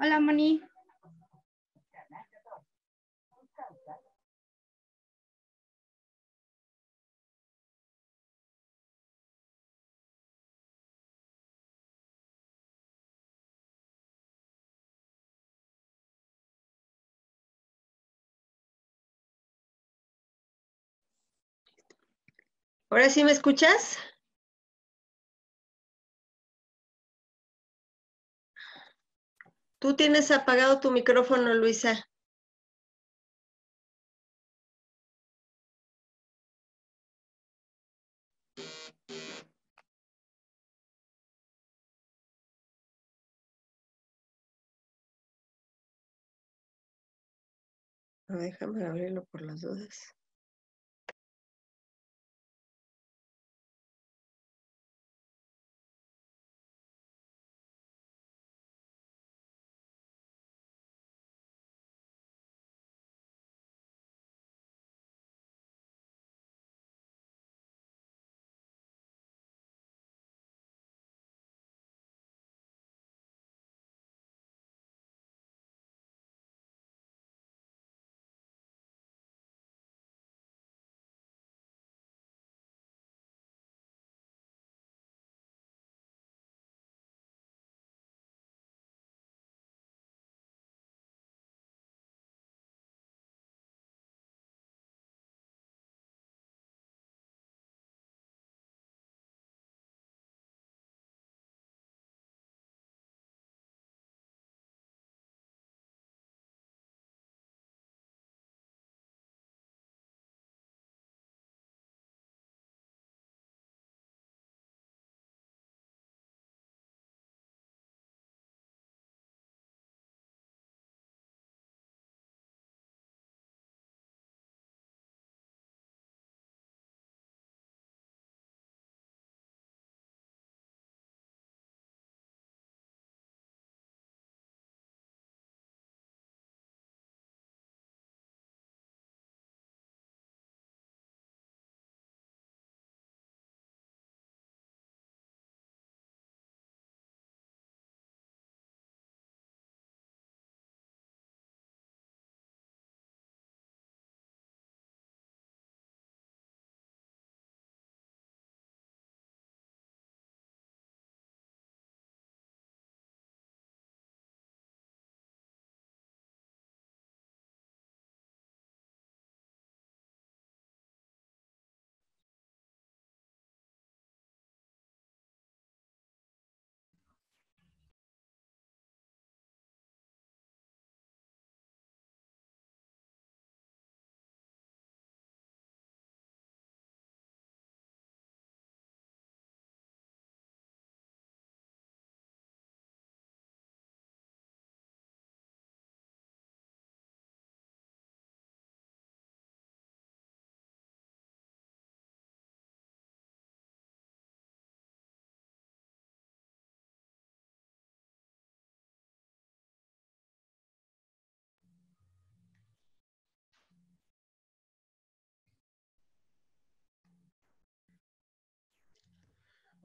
Hola, Moni. ¿Ahora sí me escuchas? Tú tienes apagado tu micrófono, Luisa. Déjame abrirlo por las dudas.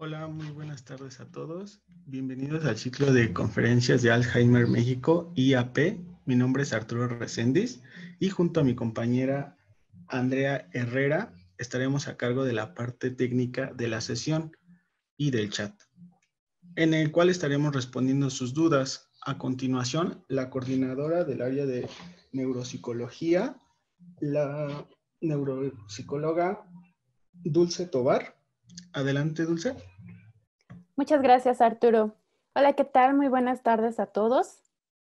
Hola, muy buenas tardes a todos. Bienvenidos al ciclo de conferencias de Alzheimer México, IAP. Mi nombre es Arturo Reséndiz y junto a mi compañera Andrea Herrera estaremos a cargo de la parte técnica de la sesión y del chat, en el cual estaremos respondiendo sus dudas. A continuación, la coordinadora del área de neuropsicología, la neuropsicóloga Dulce Tobar. Adelante, Dulce. Muchas gracias, Arturo. Hola, ¿qué tal? Muy buenas tardes a todos.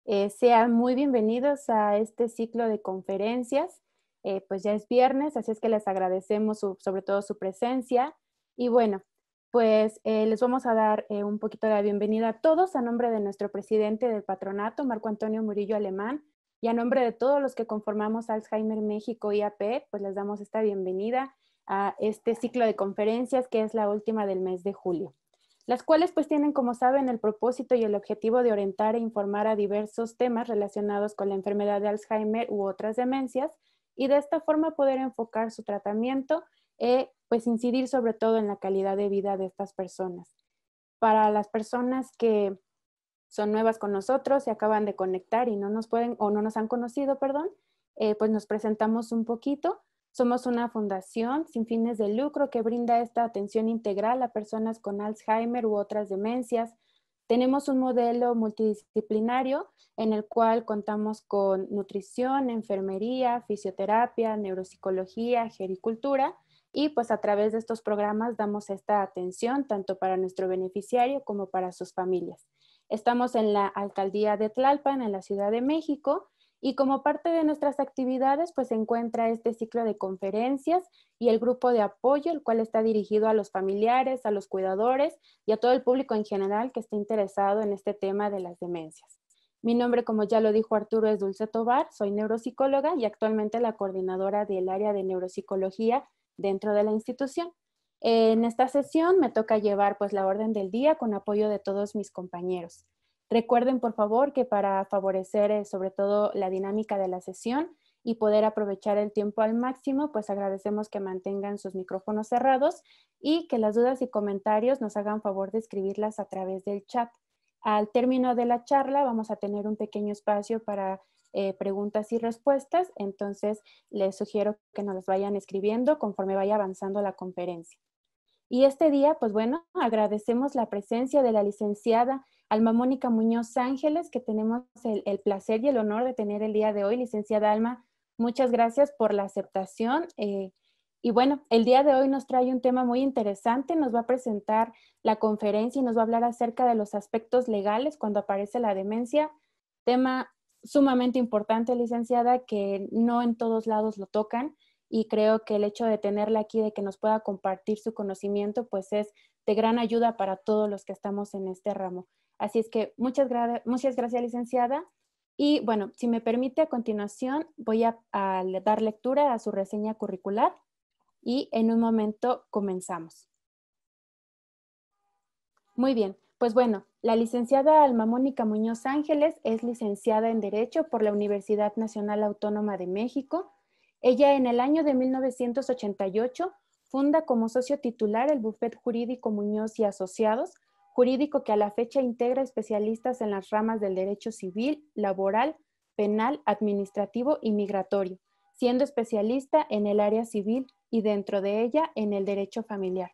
Eh, sean muy bienvenidos a este ciclo de conferencias. Eh, pues ya es viernes, así es que les agradecemos sobre todo su presencia. Y bueno, pues eh, les vamos a dar un poquito de la bienvenida a todos a nombre de nuestro presidente del patronato, Marco Antonio Murillo Alemán, y a nombre de todos los que conformamos Alzheimer México IAP, pues les damos esta bienvenida a este ciclo de conferencias que es la última del mes de julio las cuales pues tienen, como saben, el propósito y el objetivo de orientar e informar a diversos temas relacionados con la enfermedad de Alzheimer u otras demencias y de esta forma poder enfocar su tratamiento e pues incidir sobre todo en la calidad de vida de estas personas. Para las personas que son nuevas con nosotros, se acaban de conectar y no nos pueden o no nos han conocido, perdón, eh, pues nos presentamos un poquito. Somos una fundación sin fines de lucro que brinda esta atención integral a personas con Alzheimer u otras demencias. Tenemos un modelo multidisciplinario en el cual contamos con nutrición, enfermería, fisioterapia, neuropsicología, gericultura y pues a través de estos programas damos esta atención tanto para nuestro beneficiario como para sus familias. Estamos en la alcaldía de Tlalpan, en la Ciudad de México, y como parte de nuestras actividades, pues se encuentra este ciclo de conferencias y el grupo de apoyo, el cual está dirigido a los familiares, a los cuidadores y a todo el público en general que esté interesado en este tema de las demencias. Mi nombre, como ya lo dijo Arturo, es Dulce Tobar, soy neuropsicóloga y actualmente la coordinadora del área de neuropsicología dentro de la institución. En esta sesión me toca llevar pues la orden del día con apoyo de todos mis compañeros. Recuerden, por favor, que para favorecer eh, sobre todo la dinámica de la sesión y poder aprovechar el tiempo al máximo, pues agradecemos que mantengan sus micrófonos cerrados y que las dudas y comentarios nos hagan favor de escribirlas a través del chat. Al término de la charla vamos a tener un pequeño espacio para eh, preguntas y respuestas, entonces les sugiero que nos las vayan escribiendo conforme vaya avanzando la conferencia. Y este día, pues bueno, agradecemos la presencia de la licenciada Alma Mónica Muñoz Ángeles, que tenemos el, placer y el honor de tener el día de hoy. Licenciada Alma, muchas gracias por la aceptación. Eh, y bueno, el día de hoy nos trae un tema muy interesante, nos va a presentar la conferencia y nos va a hablar acerca de los aspectos legales cuando aparece la demencia, tema sumamente importante, licenciada, que no en todos lados lo tocan y creo que el hecho de tenerla aquí, de que nos pueda compartir su conocimiento, pues es de gran ayuda para todos los que estamos en este ramo. Así es que muchas, gracias, licenciada. Y bueno, si me permite, a continuación voy a, a dar lectura a su reseña curricular y en un momento comenzamos. Muy bien, pues bueno, la licenciada Alma Mónica Muñoz Ángeles es licenciada en Derecho por la Universidad Nacional Autónoma de México. Ella en el año de 1988 funda como socio titular el Buffet Jurídico Muñoz y Asociados, jurídico que a la fecha integra especialistas en las ramas del derecho civil, laboral, penal, administrativo y migratorio, siendo especialista en el área civil y dentro de ella en el derecho familiar.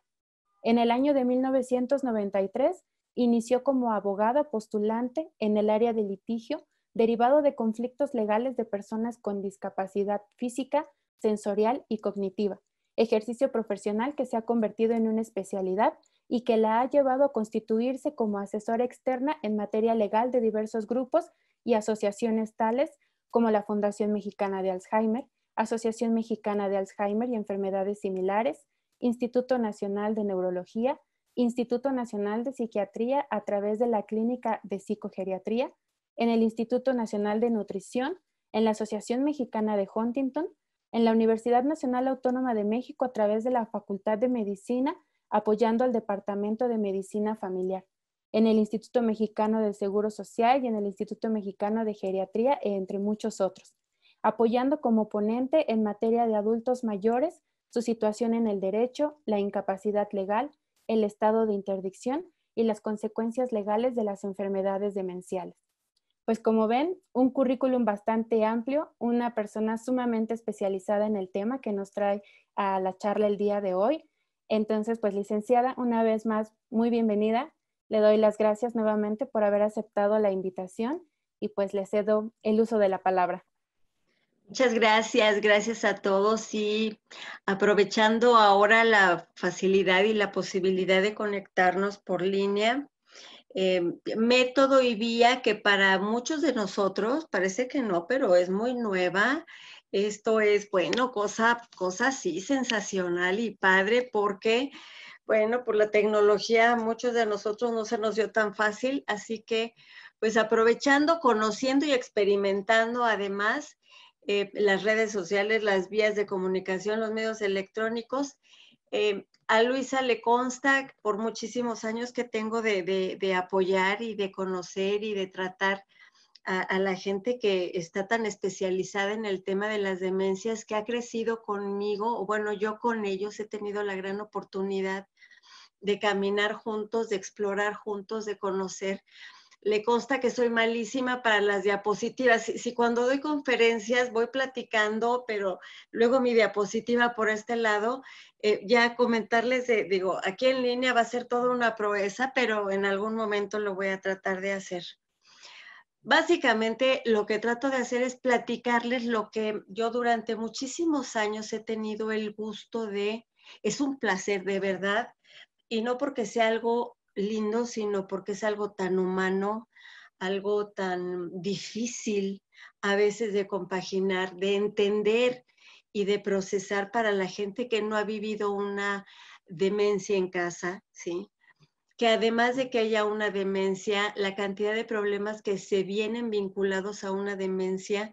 En el año de 1993 inició como abogada postulante en el área de litigio derivado de conflictos legales de personas con discapacidad física, sensorial y cognitiva, ejercicio profesional que se ha convertido en una especialidad y que la ha llevado a constituirse como asesora externa en materia legal de diversos grupos y asociaciones tales como la Fundación Mexicana de Alzheimer, Asociación Mexicana de Alzheimer y Enfermedades Similares, Instituto Nacional de Neurología, Instituto Nacional de Psiquiatría a través de la Clínica de Psicogeriatría, en el Instituto Nacional de Nutrición, en la Asociación Mexicana de Huntington, en la Universidad Nacional Autónoma de México a través de la Facultad de Medicina apoyando al Departamento de Medicina Familiar en el Instituto Mexicano del Seguro Social y en el Instituto Mexicano de Geriatría, entre muchos otros, apoyando como ponente en materia de adultos mayores, su situación en el derecho, la incapacidad legal, el estado de interdicción y las consecuencias legales de las enfermedades demenciales. Pues como ven, un currículum bastante amplio, una persona sumamente especializada en el tema que nos trae a la charla el día de hoy, entonces, pues licenciada, una vez más, muy bienvenida. Le doy las gracias nuevamente por haber aceptado la invitación y pues le cedo el uso de la palabra. Muchas gracias, gracias a todos y aprovechando ahora la facilidad y la posibilidad de conectarnos por línea, em, método y vía que para muchos de nosotros parece que no, pero es muy nueva, esto es, bueno, cosa, cosa así sensacional y padre porque, bueno, por la tecnología muchos de nosotros no se nos dio tan fácil, así que pues aprovechando, conociendo y experimentando además eh, las redes sociales, las vías de comunicación, los medios electrónicos. Eh, a Luisa le consta por muchísimos años que tengo de apoyar y de conocer y de tratar a, la gente que está tan especializada en el tema de las demencias, que ha crecido conmigo, o bueno, yo con ellos he tenido la gran oportunidad de caminar juntos, de explorar juntos, de conocer. Le consta que soy malísima para las diapositivas. Si, cuando doy conferencias voy platicando, pero luego mi diapositiva por este lado, eh, ya comentarles, digo, aquí en línea va a ser toda una proeza, pero en algún momento lo voy a tratar de hacer. Básicamente lo que trato de hacer es platicarles lo que yo durante muchísimos años he tenido el gusto de, es un placer de verdad, y no porque sea algo lindo, sino porque es algo tan humano, algo tan difícil a veces de compaginar, de entender y de procesar para la gente que no ha vivido una demencia en casa, ¿sí? que además de que haya una demencia, la cantidad de problemas que se vienen vinculados a una demencia,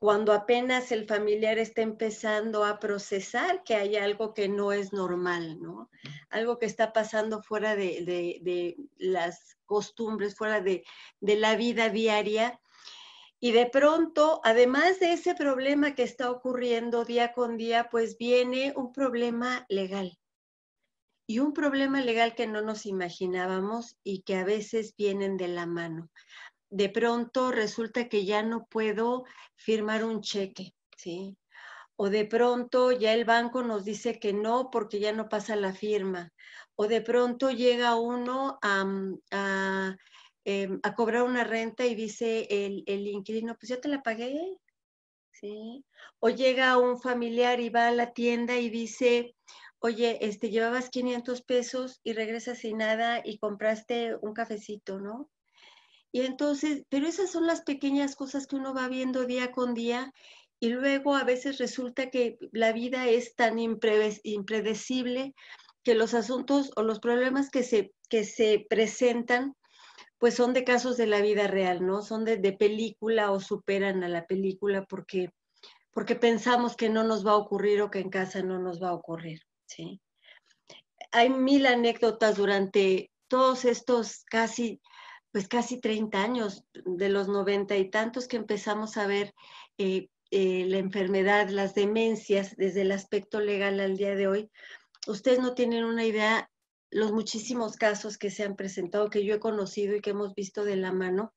cuando apenas el familiar está empezando a procesar que hay algo que no es normal, ¿no? Algo que está pasando fuera de, las costumbres, fuera de, de la vida diaria. Y de pronto, además de ese problema que está ocurriendo día con día, pues viene un problema legal y un problema legal que no nos imaginábamos y que a veces vienen de la mano. De pronto resulta que ya no puedo firmar un cheque, ¿sí? O de pronto ya el banco nos dice que no porque ya no pasa la firma. O de pronto llega uno a, mm, em, cobrar una renta y dice el, el inquilino, pues ya te la pagué, ¿sí? O llega un familiar y va a la tienda y dice, oye, este, llevabas 500 pesos y regresas sin nada y compraste un cafecito, ¿no? Y entonces, pero esas son las pequeñas cosas que uno va viendo día con día y luego a veces resulta que la vida es tan impredecible que los asuntos o los problemas que se, que se presentan pues son de casos de la vida real, ¿no? Son de, película o superan a la película porque, porque pensamos que no nos va a ocurrir o que en casa no nos va a ocurrir. ¿sí? Hay mil anécdotas durante todos estos casi, pues casi 30 años, de los 90 y tantos que empezamos a ver eh, eh, la enfermedad, las demencias, desde el aspecto legal al día de hoy. Ustedes no tienen una idea los muchísimos casos que se han presentado, que yo he conocido y que hemos visto de la mano.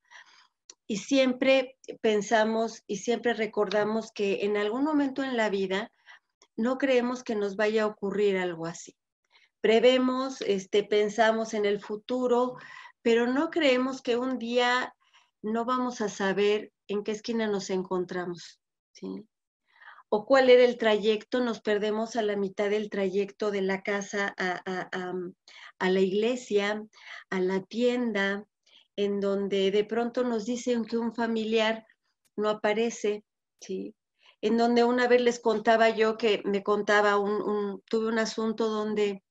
Y siempre pensamos y siempre recordamos que en algún momento en la vida no creemos que nos vaya a ocurrir algo así. Prevemos, este, pensamos en el futuro, pero no creemos que un día no vamos a saber en qué esquina nos encontramos, ¿sí? O cuál era el trayecto, nos perdemos a la mitad del trayecto de la casa a, a mm, la iglesia, a la tienda, en donde de pronto nos dicen que un familiar no aparece, ¿sí? en donde una vez les contaba yo que me contaba un, tuve un asunto donde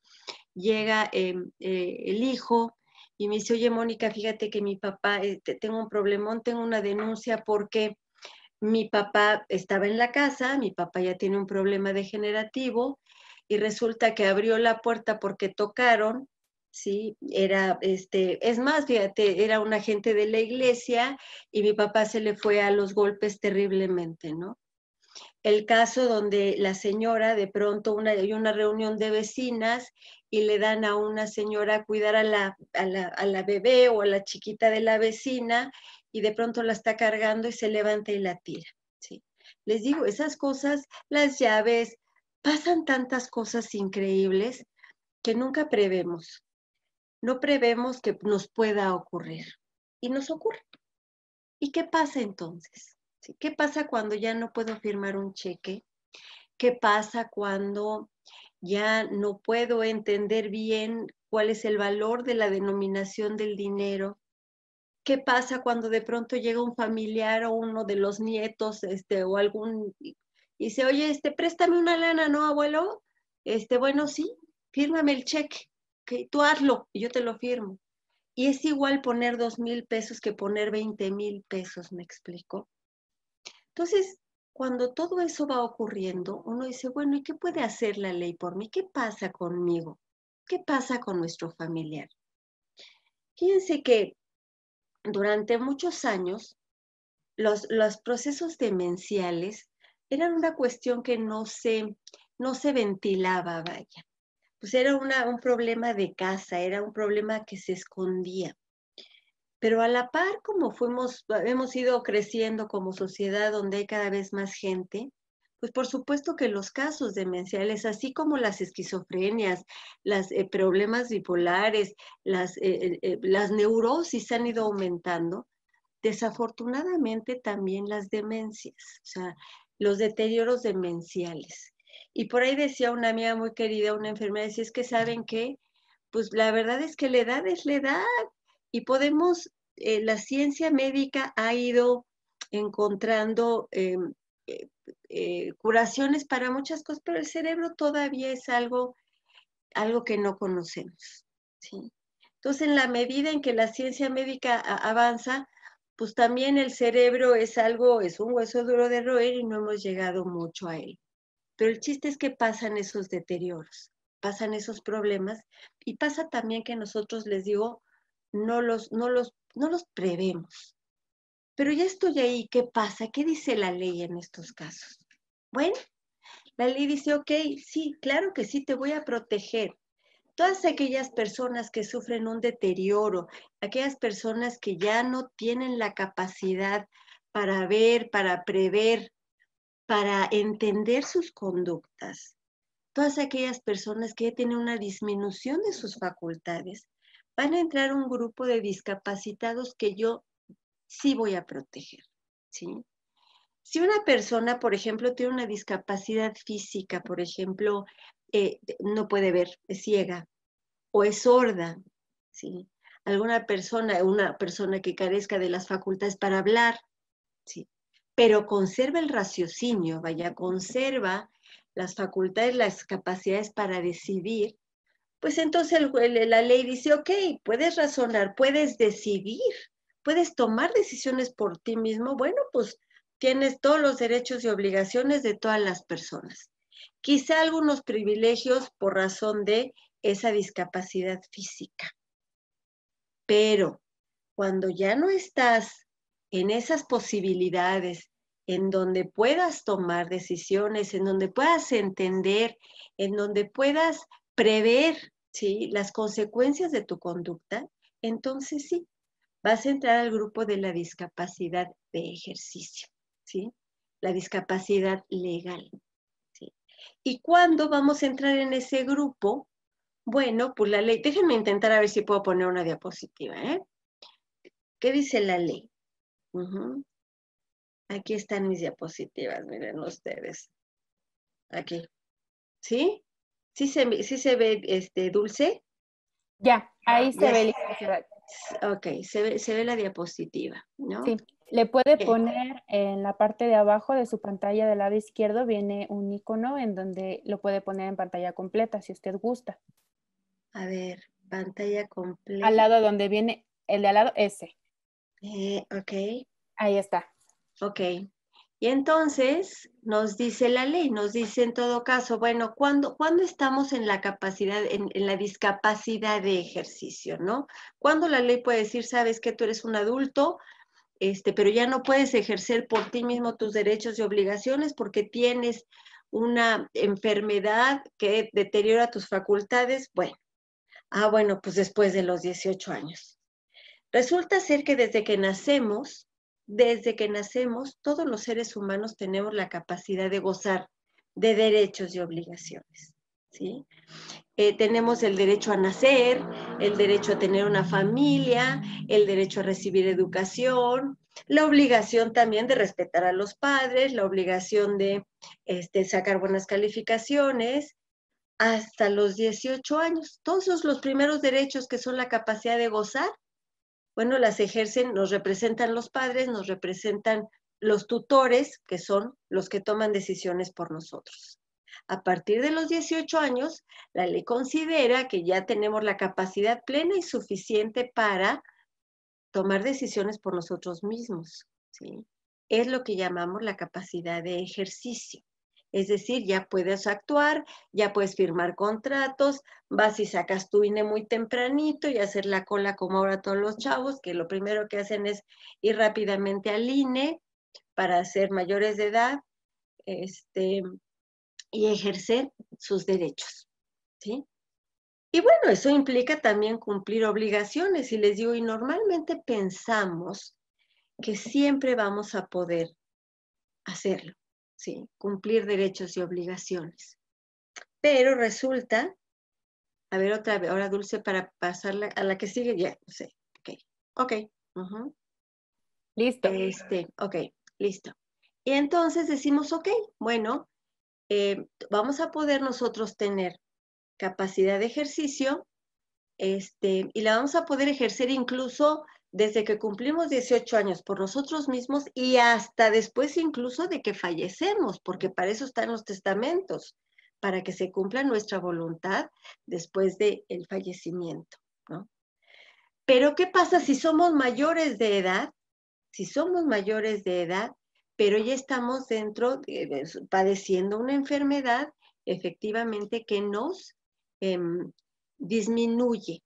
llega eh, eh, el hijo y me dice, oye Mónica, fíjate que mi papá, eh, tengo un problemón, tengo una denuncia porque mi papá estaba en la casa, mi papá ya tiene un problema degenerativo y resulta que abrió la puerta porque tocaron, ¿sí? Era, este, es más, fíjate, era un agente de la iglesia y mi papá se le fue a los golpes terriblemente, ¿no? el caso donde la señora de pronto hay una reunión de vecinas y le dan a una señora a cuidar a la, a, la, bebé o a la chiquita de la vecina y de pronto la está cargando y se levanta y la tira. ¿sí? Les digo, esas cosas, las llaves, pasan tantas cosas increíbles que nunca prevemos. No prevemos que nos pueda ocurrir y nos ocurre. ¿Y qué pasa entonces? ¿Qué pasa cuando ya no puedo firmar un cheque? ¿Qué pasa cuando ya no puedo entender bien cuál es el valor de la denominación del dinero? ¿Qué pasa cuando de pronto llega un familiar o uno de los nietos este, o algún y dice, oye, este, préstame una lana, ¿no, abuelo? Este, bueno, sí, fírmame el cheque, que tú hazlo y yo te lo firmo. Y es igual poner dos mil pesos que poner veinte mil pesos, ¿me explico? Entonces, cuando todo eso va ocurriendo, uno dice, bueno, ¿y qué puede hacer la ley por mí? ¿Qué pasa conmigo? ¿Qué pasa con nuestro familiar? Fíjense que durante muchos años los, procesos demenciales eran una cuestión que no se, no se ventilaba, vaya. Pues era un problema de casa, era un problema que se escondía pero a la par como fuimos, ah, hemos ido creciendo como sociedad donde hay cada vez más gente, pues por supuesto que los casos demenciales, así como las esquizofrenias, los eh, problemas bipolares, las, eh, eh, las neurosis han ido aumentando, desafortunadamente también las demencias, o sea, los deterioros demenciales. Y por ahí decía una amiga muy querida, una enfermera, decía, es que saben que, pues la verdad es que la edad es la edad, y podemos, eh, la ciencia médica ha ido encontrando eh, eh, curaciones para muchas cosas, pero el cerebro todavía es algo, algo que no conocemos. Entonces, en la medida en que la ciencia médica avanza, pues también el cerebro es algo, es un hueso duro de roer y no hemos llegado mucho a él. Pero el chiste es que pasan esos deterioros, pasan esos problemas y pasa también que nosotros, les digo, no los, prevemos. Pero ya estoy ahí, ¿qué pasa? ¿Qué dice la ley en estos casos? Bueno, la ley dice, ok, sí, claro que sí, te voy a proteger. Todas aquellas personas que sufren un deterioro, aquellas personas que ya no tienen la capacidad para ver, para prever, para entender sus conductas, todas aquellas personas que ya tienen una disminución de sus facultades, van a entrar un grupo de discapacitados que yo sí voy a proteger, Si una persona, por ejemplo, tiene una discapacidad física, por ejemplo, eh, no puede ver, es ciega o es sorda, ¿sí? Alguna persona, una persona que carezca de las facultades para hablar, Pero conserva el raciocinio, vaya, conserva las facultades, las capacidades para decidir, pues entonces la ley dice, ok, puedes razonar, puedes decidir, puedes tomar decisiones por ti mismo. Bueno, pues tienes todos los derechos y obligaciones de todas las personas. Quizá algunos privilegios por razón de esa discapacidad física. Pero cuando ya no estás en esas posibilidades, en donde puedas tomar decisiones, en donde puedas entender, en donde puedas prever ¿sí? las consecuencias de tu conducta, entonces sí, vas a entrar al grupo de la discapacidad de ejercicio, ¿sí? la discapacidad legal. ¿sí? ¿Y cuándo vamos a entrar en ese grupo? Bueno, por pues la ley, déjenme intentar a ver si puedo poner una diapositiva. ¿eh? ¿Qué dice la ley? Aquí están mis diapositivas, miren ustedes. Aquí. ¿Sí? ¿Sí se, ve este, dulce? Ya, ahí se ve Ok, se ve, la diapositiva, ¿no? Sí. Le puede eh. poner en la parte de abajo de su pantalla del lado izquierdo, viene un icono en donde lo puede poner en pantalla completa, si usted gusta. A ver, pantalla completa. Al lado donde viene, el de al lado, ese. Eh, ok. Ahí está. Ok. Y entonces nos dice la ley, nos dice en todo caso, bueno, ¿cuándo, cuando estamos en la capacidad, en, la discapacidad de ejercicio, no? ¿Cuándo la ley puede decir, sabes que tú eres un adulto, este, pero ya no puedes ejercer por ti mismo tus derechos y obligaciones porque tienes una enfermedad que deteriora tus facultades? Bueno, ah, bueno, pues después de los 18 años. Resulta ser que desde que nacemos, desde que nacemos, todos los seres humanos tenemos la capacidad de gozar de derechos y obligaciones. ¿sí? Eh, tenemos el derecho a nacer, el derecho a tener una familia, el derecho a recibir educación, la obligación también de respetar a los padres, la obligación de este, sacar buenas calificaciones hasta los 18 años. Todos los primeros derechos que son la capacidad de gozar bueno, las ejercen, nos representan los padres, nos representan los tutores, que son los que toman decisiones por nosotros. A partir de los 18 años, la ley considera que ya tenemos la capacidad plena y suficiente para tomar decisiones por nosotros mismos. ¿sí? Es lo que llamamos la capacidad de ejercicio. Es decir, ya puedes actuar, ya puedes firmar contratos, vas y sacas tu INE muy tempranito y hacer la cola como ahora todos los chavos, que lo primero que hacen es ir rápidamente al INE para ser mayores de edad este, y ejercer sus derechos. ¿sí? Y bueno, eso implica también cumplir obligaciones, y les digo, y normalmente pensamos que siempre vamos a poder hacerlo sí, cumplir derechos y obligaciones. Pero resulta, a ver otra vez, ahora Dulce para pasarla a la que sigue, ya, no sé, ok, ok. Listo. Este, ok, listo. Y entonces decimos, ok, bueno, eh, vamos a poder nosotros tener capacidad de ejercicio, este, y la vamos a poder ejercer incluso desde que cumplimos 18 años por nosotros mismos y hasta después incluso de que fallecemos, porque para eso están los testamentos, para que se cumpla nuestra voluntad después del fallecimiento. ¿no? Pero ¿qué pasa si somos mayores de edad? Si somos mayores de edad, pero ya estamos dentro, padeciendo una enfermedad efectivamente que nos em, disminuye,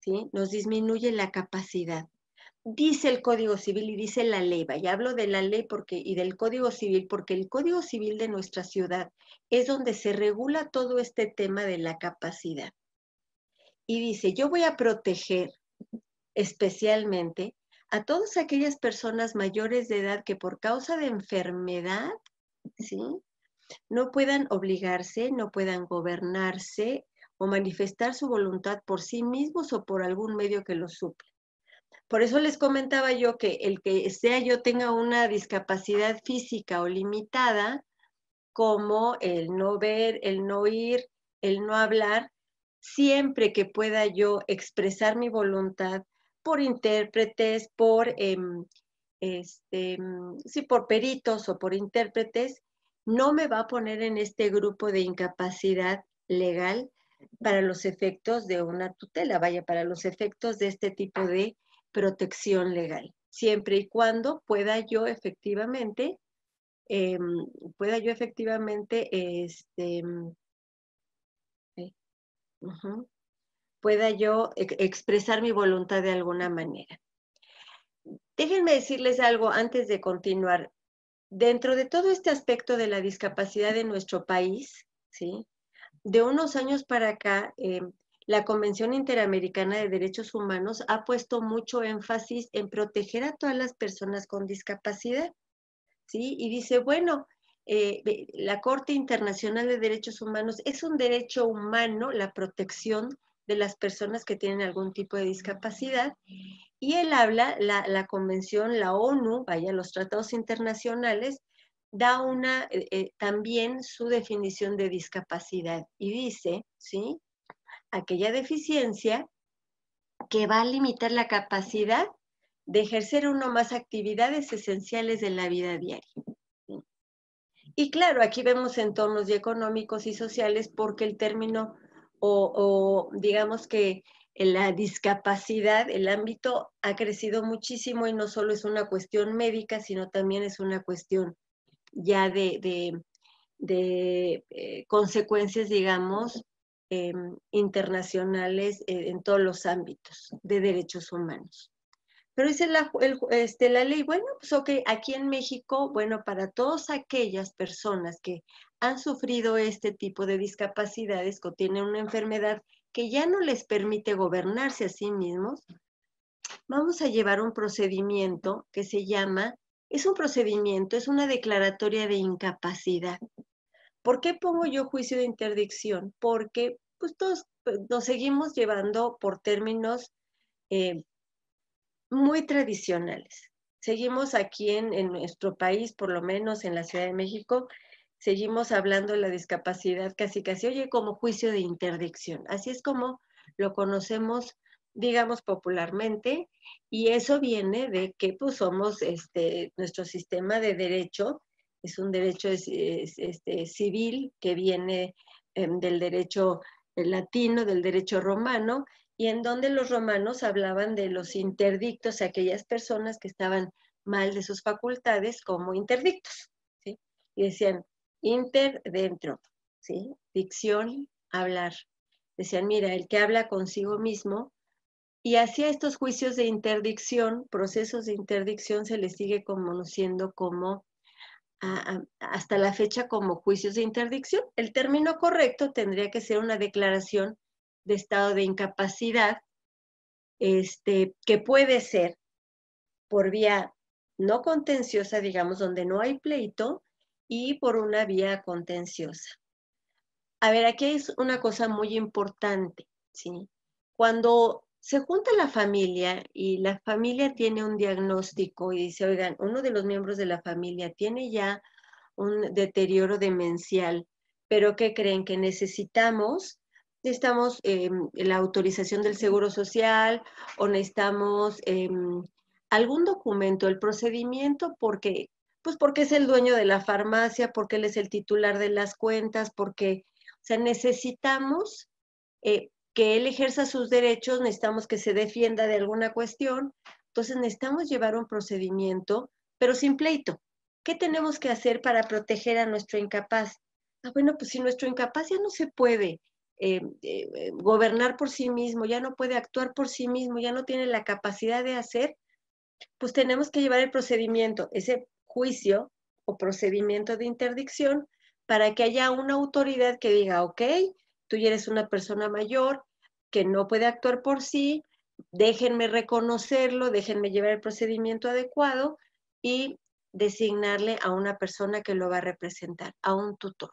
¿sí? Nos disminuye la capacidad dice el Código Civil y dice la ley, y hablo de la ley porque, y del Código Civil, porque el Código Civil de nuestra ciudad es donde se regula todo este tema de la capacidad. Y dice, yo voy a proteger especialmente a todas aquellas personas mayores de edad que por causa de enfermedad, ¿sí? No puedan obligarse, no puedan gobernarse o manifestar su voluntad por sí mismos o por algún medio que los suple por eso les comentaba yo que el que sea yo tenga una discapacidad física o limitada, como el no ver, el no oír, el no hablar, siempre que pueda yo expresar mi voluntad por intérpretes, por, em, este, mm, por peritos o por intérpretes, no me va a poner en este grupo de incapacidad legal para los efectos de una tutela, vaya, para los efectos de este tipo de protección legal, siempre y cuando pueda yo efectivamente, em, pueda yo efectivamente, este, mm, eh, pueda yo expresar mi voluntad de alguna manera. Déjenme decirles algo antes de continuar. Dentro de todo este aspecto de la discapacidad en nuestro país, ¿sí? de unos años para acá, em, la Convención Interamericana de Derechos Humanos ha puesto mucho énfasis en proteger a todas las personas con discapacidad, ¿sí? Y dice, bueno, eh, la Corte Internacional de Derechos Humanos es un derecho humano la protección de las personas que tienen algún tipo de discapacidad. Y él habla, la, Convención, la ONU, vaya, los tratados internacionales, da una, eh, eh, también su definición de discapacidad y dice, ¿sí? aquella deficiencia que va a limitar la capacidad de ejercer uno más actividades esenciales de la vida diaria. Y claro, aquí vemos entornos económicos y sociales porque el término o, digamos que la discapacidad, el ámbito ha crecido muchísimo y no solo es una cuestión médica, sino también es una cuestión ya de, eh, consecuencias, digamos, Em, internacionales eh, en todos los ámbitos de derechos humanos. Pero dice la, este, la ley, bueno, pues ok, aquí en México, bueno, para todas aquellas personas que han sufrido este tipo de discapacidades o tienen una enfermedad que ya no les permite gobernarse a sí mismos, vamos a llevar un procedimiento que se llama, es un procedimiento, es una declaratoria de incapacidad. ¿Por qué pongo yo juicio de interdicción? Porque pues, todos eh, nos seguimos llevando por términos eh, muy tradicionales. Seguimos aquí en, nuestro país, por lo menos en la Ciudad de México, seguimos hablando de la discapacidad casi casi, oye, como juicio de interdicción. Así es como lo conocemos, digamos, popularmente, y eso viene de que pues, somos este, nuestro sistema de derecho es un derecho este, civil que viene em, del derecho eh, latino, del derecho romano, y en donde los romanos hablaban de los interdictos, aquellas personas que estaban mal de sus facultades como interdictos, Y decían, inter dentro, ¿sí? Dicción, hablar. Decían, mira, el que habla consigo mismo, y hacía estos juicios de interdicción, procesos de interdicción, se les sigue conociendo como hasta la fecha como juicios de interdicción. El término correcto tendría que ser una declaración de estado de incapacidad, este, que puede ser por vía no contenciosa, digamos, donde no hay pleito, y por una vía contenciosa. A ver, aquí es una cosa muy importante, ¿sí? Cuando se junta la familia y la familia tiene un diagnóstico y dice, oigan, uno de los miembros de la familia tiene ya un deterioro demencial, pero ¿qué creen que necesitamos? Necesitamos em, la autorización del Seguro Social o necesitamos em, algún documento, el procedimiento, porque, pues porque es el dueño de la farmacia, porque él es el titular de las cuentas, porque, o sea, necesitamos eh, que él ejerza sus derechos, necesitamos que se defienda de alguna cuestión, entonces necesitamos llevar un procedimiento, pero sin pleito. ¿Qué tenemos que hacer para proteger a nuestro incapaz? Ah, bueno, pues si nuestro incapaz ya no se puede eh, eh, gobernar por sí mismo, ya no puede actuar por sí mismo, ya no tiene la capacidad de hacer, pues tenemos que llevar el procedimiento, ese juicio o procedimiento de interdicción, para que haya una autoridad que diga, ok, tú ya eres una persona mayor, que no puede actuar por sí, déjenme reconocerlo, déjenme llevar el procedimiento adecuado y designarle a una persona que lo va a representar, a un tutor.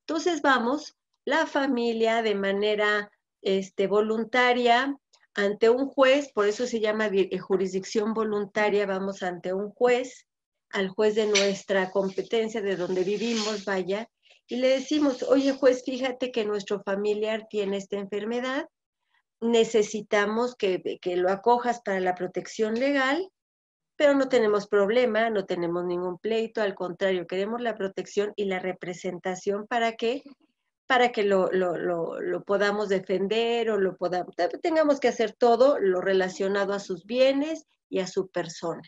Entonces vamos, la familia de manera este, voluntaria ante un juez, por eso se llama eh, jurisdicción voluntaria, vamos ante un juez, al juez de nuestra competencia, de donde vivimos, vaya, y le decimos, oye juez, fíjate que nuestro familiar tiene esta enfermedad, necesitamos que, lo acojas para la protección legal, pero no tenemos problema, no tenemos ningún pleito, al contrario, queremos la protección y la representación para que para que lo, podamos defender o lo podamos, tengamos que hacer todo lo relacionado a sus bienes y a su persona.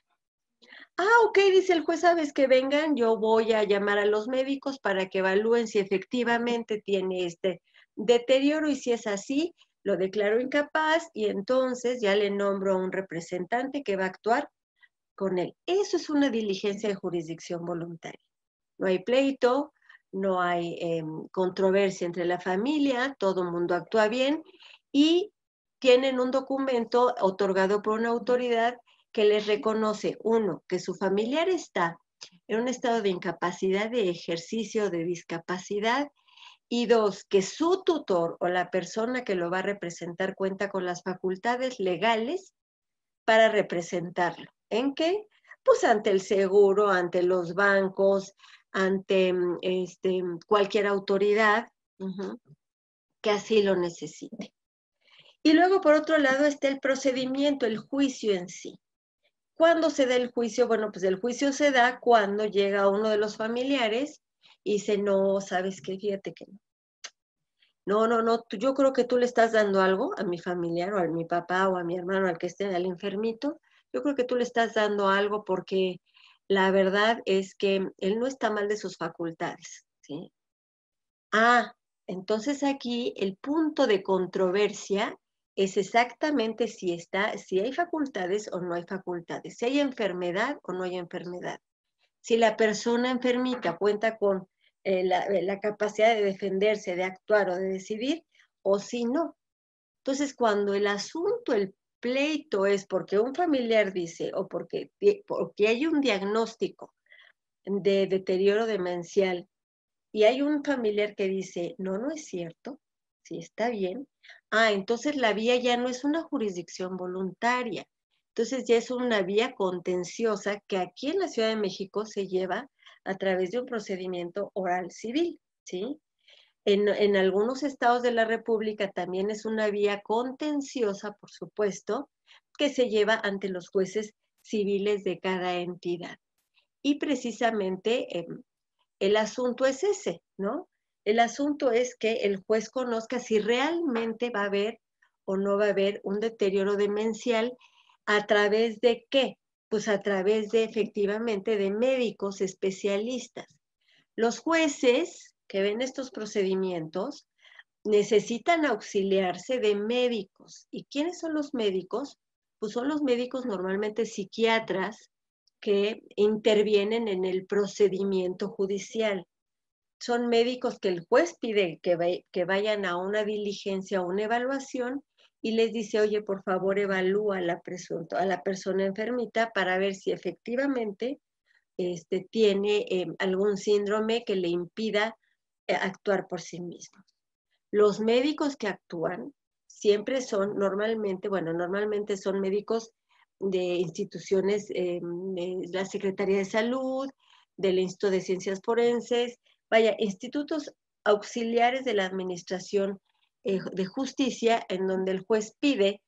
Ah, ok, dice el juez, sabes que vengan, yo voy a llamar a los médicos para que evalúen si efectivamente tiene este deterioro y si es así, lo declaro incapaz y entonces ya le nombro a un representante que va a actuar con él. Eso es una diligencia de jurisdicción voluntaria. No hay pleito, no hay em, controversia entre la familia, todo el mundo actúa bien y tienen un documento otorgado por una autoridad que les reconoce, uno, que su familiar está en un estado de incapacidad de ejercicio de discapacidad y dos, que su tutor o la persona que lo va a representar cuenta con las facultades legales para representarlo. ¿En qué? Pues ante el seguro, ante los bancos, ante mm, este, cualquier autoridad que así lo necesite. Y luego, por otro lado, está el procedimiento, el juicio en sí. ¿Cuándo se da el juicio? Bueno, pues el juicio se da cuando llega uno de los familiares y dice, no, sabes qué, fíjate que no. No, no, no, yo creo que tú le estás dando algo a mi familiar o a mi papá o a mi hermano, al que esté, al enfermito. Yo creo que tú le estás dando algo porque la verdad es que él no está mal de sus facultades. Ah, entonces aquí el punto de controversia es exactamente si está, si hay facultades o no hay facultades, si hay enfermedad o no hay enfermedad. Si la persona enfermita cuenta con eh, eh, la, capacidad de defenderse, de actuar o de decidir, o si no. Entonces, cuando el asunto, el pleito es porque un familiar dice o porque, porque hay un diagnóstico de deterioro demencial y hay un familiar que dice, no, no es cierto, Si está bien, ah, entonces la vía ya no es una jurisdicción voluntaria, entonces ya es una vía contenciosa que aquí en la Ciudad de México se lleva a través de un procedimiento oral civil, ¿sí? En, algunos estados de la República también es una vía contenciosa, por supuesto, que se lleva ante los jueces civiles de cada entidad. Y precisamente eh, el asunto es ese, ¿no? El asunto es que el juez conozca si realmente va a haber o no va a haber un deterioro demencial ¿A través de qué? Pues a través de efectivamente de médicos especialistas. Los jueces que ven estos procedimientos necesitan auxiliarse de médicos. ¿Y quiénes son los médicos? Pues son los médicos normalmente psiquiatras que intervienen en el procedimiento judicial. Son médicos que el juez pide que, vayan a una diligencia o una evaluación y les dice, oye, por favor, evalúa a la, presunto, a la persona enfermita para ver si efectivamente este, tiene eh, algún síndrome que le impida eh, actuar por sí mismo. Los médicos que actúan siempre son normalmente, bueno, normalmente son médicos de instituciones, eh, de la Secretaría de Salud, del Instituto de Ciencias Forenses, vaya, institutos auxiliares de la administración eh, de justicia en donde el juez pide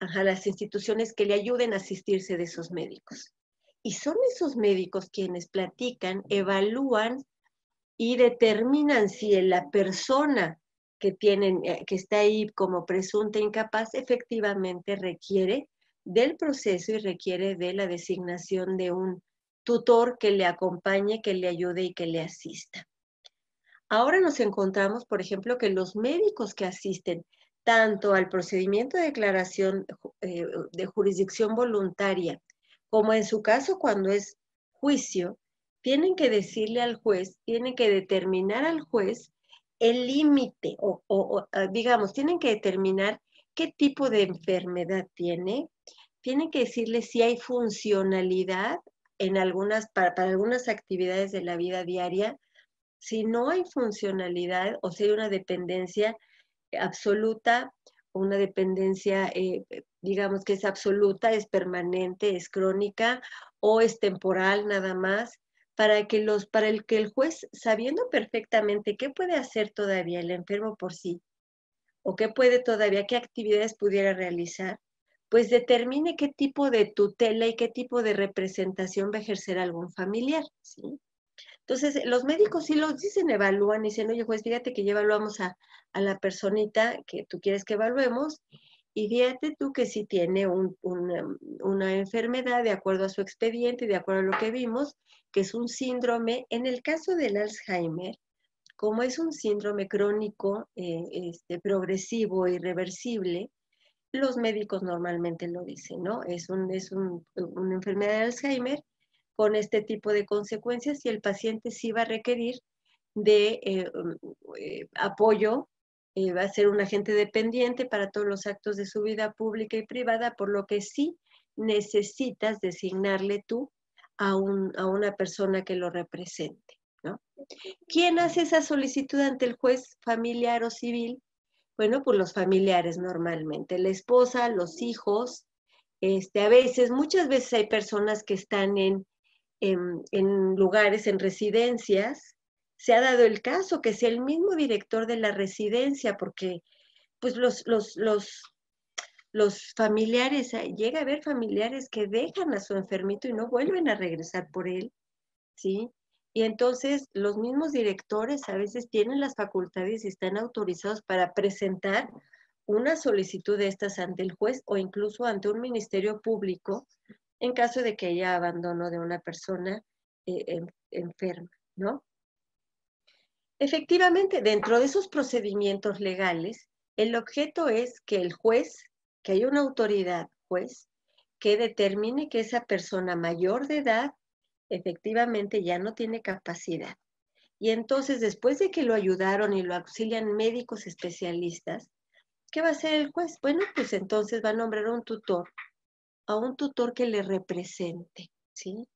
a las instituciones que le ayuden a asistirse de esos médicos. Y son esos médicos quienes platican, evalúan y determinan si la persona que, tienen, eh, que está ahí como presunta incapaz efectivamente requiere del proceso y requiere de la designación de un tutor que le acompañe, que le ayude y que le asista. Ahora nos encontramos, por ejemplo, que los médicos que asisten tanto al procedimiento de declaración eh, de jurisdicción voluntaria como en su caso cuando es juicio, tienen que decirle al juez, tienen que determinar al juez el límite o, ah, digamos, tienen que determinar qué tipo de enfermedad tiene, tienen que decirle si hay funcionalidad en algunas, para algunas actividades de la vida diaria, si no hay funcionalidad o si hay una dependencia absoluta, o una dependencia, eh, digamos que es absoluta, es permanente, es crónica o es temporal nada más, para que, los, para el, que el juez, sabiendo perfectamente qué puede hacer todavía el enfermo por sí o qué puede todavía, qué actividades pudiera realizar, pues determine qué tipo de tutela y qué tipo de representación va a ejercer algún familiar, ¿sí? Entonces, los médicos sí lo dicen, evalúan y dicen, oye, pues fíjate que ya evaluamos a, la personita que tú quieres que evaluemos y fíjate tú que si tiene em, una, enfermedad de acuerdo a su expediente, de acuerdo a lo que vimos, que es un síndrome. En el caso del Alzheimer, como es un síndrome crónico, eh, este, progresivo, irreversible, los médicos normalmente lo dicen, ¿no? Es, una enfermedad de Alzheimer con este tipo de consecuencias y el paciente sí va a requerir de eh, um, eh, apoyo, eh, va a ser un agente dependiente para todos los actos de su vida pública y privada, por lo que sí necesitas designarle tú a, una persona que lo represente. ¿Quién hace esa solicitud ante el juez familiar o civil? Bueno, pues los familiares normalmente, la esposa, los hijos, este, a veces, muchas veces hay personas que están en en, lugares, en residencias, se ha dado el caso que sea el mismo director de la residencia, porque pues los, los, los, los familiares, llega a haber familiares que dejan a su enfermito y no vuelven a regresar por él, ¿sí? Y entonces los mismos directores a veces tienen las facultades y están autorizados para presentar una solicitud de estas ante el juez o incluso ante un ministerio público en caso de que haya abandono de una persona eh, enferma, ¿no? Efectivamente, dentro de esos procedimientos legales, el objeto es que el juez, que hay una autoridad juez, que determine que esa persona mayor de edad efectivamente ya no tiene capacidad. Y entonces, después de que lo ayudaron y lo auxilian médicos especialistas, ¿qué va a hacer el juez? Bueno, pues entonces va a nombrar un tutor a un tutor que le represente, ¿sí?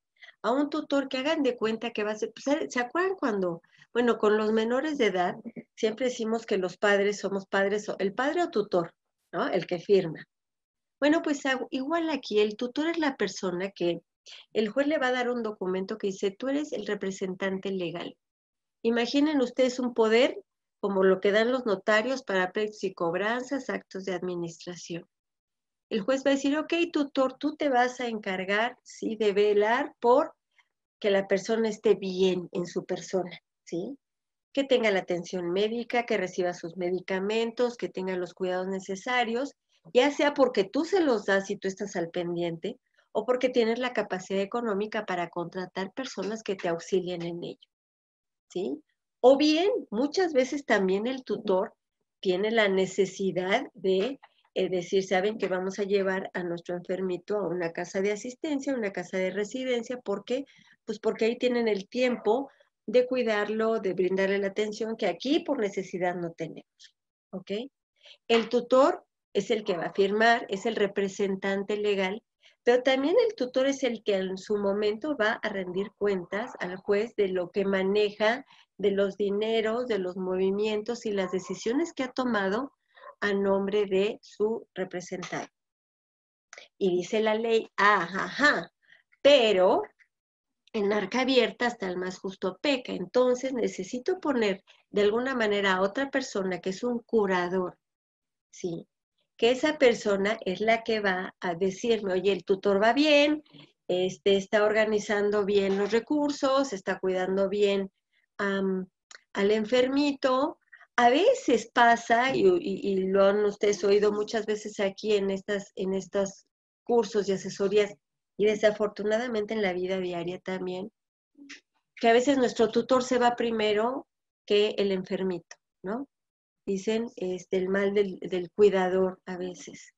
A un tutor que hagan de cuenta que va a ser, pues, ¿se acuerdan cuando, bueno, con los menores de edad, siempre decimos que los padres somos padres, el padre o tutor, ¿no? El que firma. Bueno, pues igual aquí, el tutor es la persona que el juez le va a dar un documento que dice, tú eres el representante legal. Imaginen ustedes un poder como lo que dan los notarios para pleitos y cobranzas, actos de administración el juez va a decir, ok, tutor, tú te vas a encargar, sí, de velar por que la persona esté bien en su persona, ¿sí? Que tenga la atención médica, que reciba sus medicamentos, que tenga los cuidados necesarios, ya sea porque tú se los das y tú estás al pendiente, o porque tienes la capacidad económica para contratar personas que te auxilien en ello, ¿sí? O bien, muchas veces también el tutor tiene la necesidad de es eh, decir, saben que vamos a llevar a nuestro enfermito a una casa de asistencia, a una casa de residencia, ¿por qué? Pues porque ahí tienen el tiempo de cuidarlo, de brindarle la atención que aquí por necesidad no tenemos, ¿ok? El tutor es el que va a firmar, es el representante legal, pero también el tutor es el que en su momento va a rendir cuentas al juez de lo que maneja, de los dineros, de los movimientos y las decisiones que ha tomado a nombre de su representante. Y dice la ley, ah, ajá, pero en arca abierta hasta el más justo peca. Entonces necesito poner de alguna manera a otra persona que es un curador, ¿sí? Que esa persona es la que va a decirme, oye, el tutor va bien, este, está organizando bien los recursos, está cuidando bien al enfermito, a veces pasa, y, lo han ustedes oído muchas veces aquí en, estas, en estos cursos y asesorías, y desafortunadamente en la vida diaria también, que a veces nuestro tutor se va primero que el enfermito, ¿no? Dicen este, el mal del, del cuidador a veces.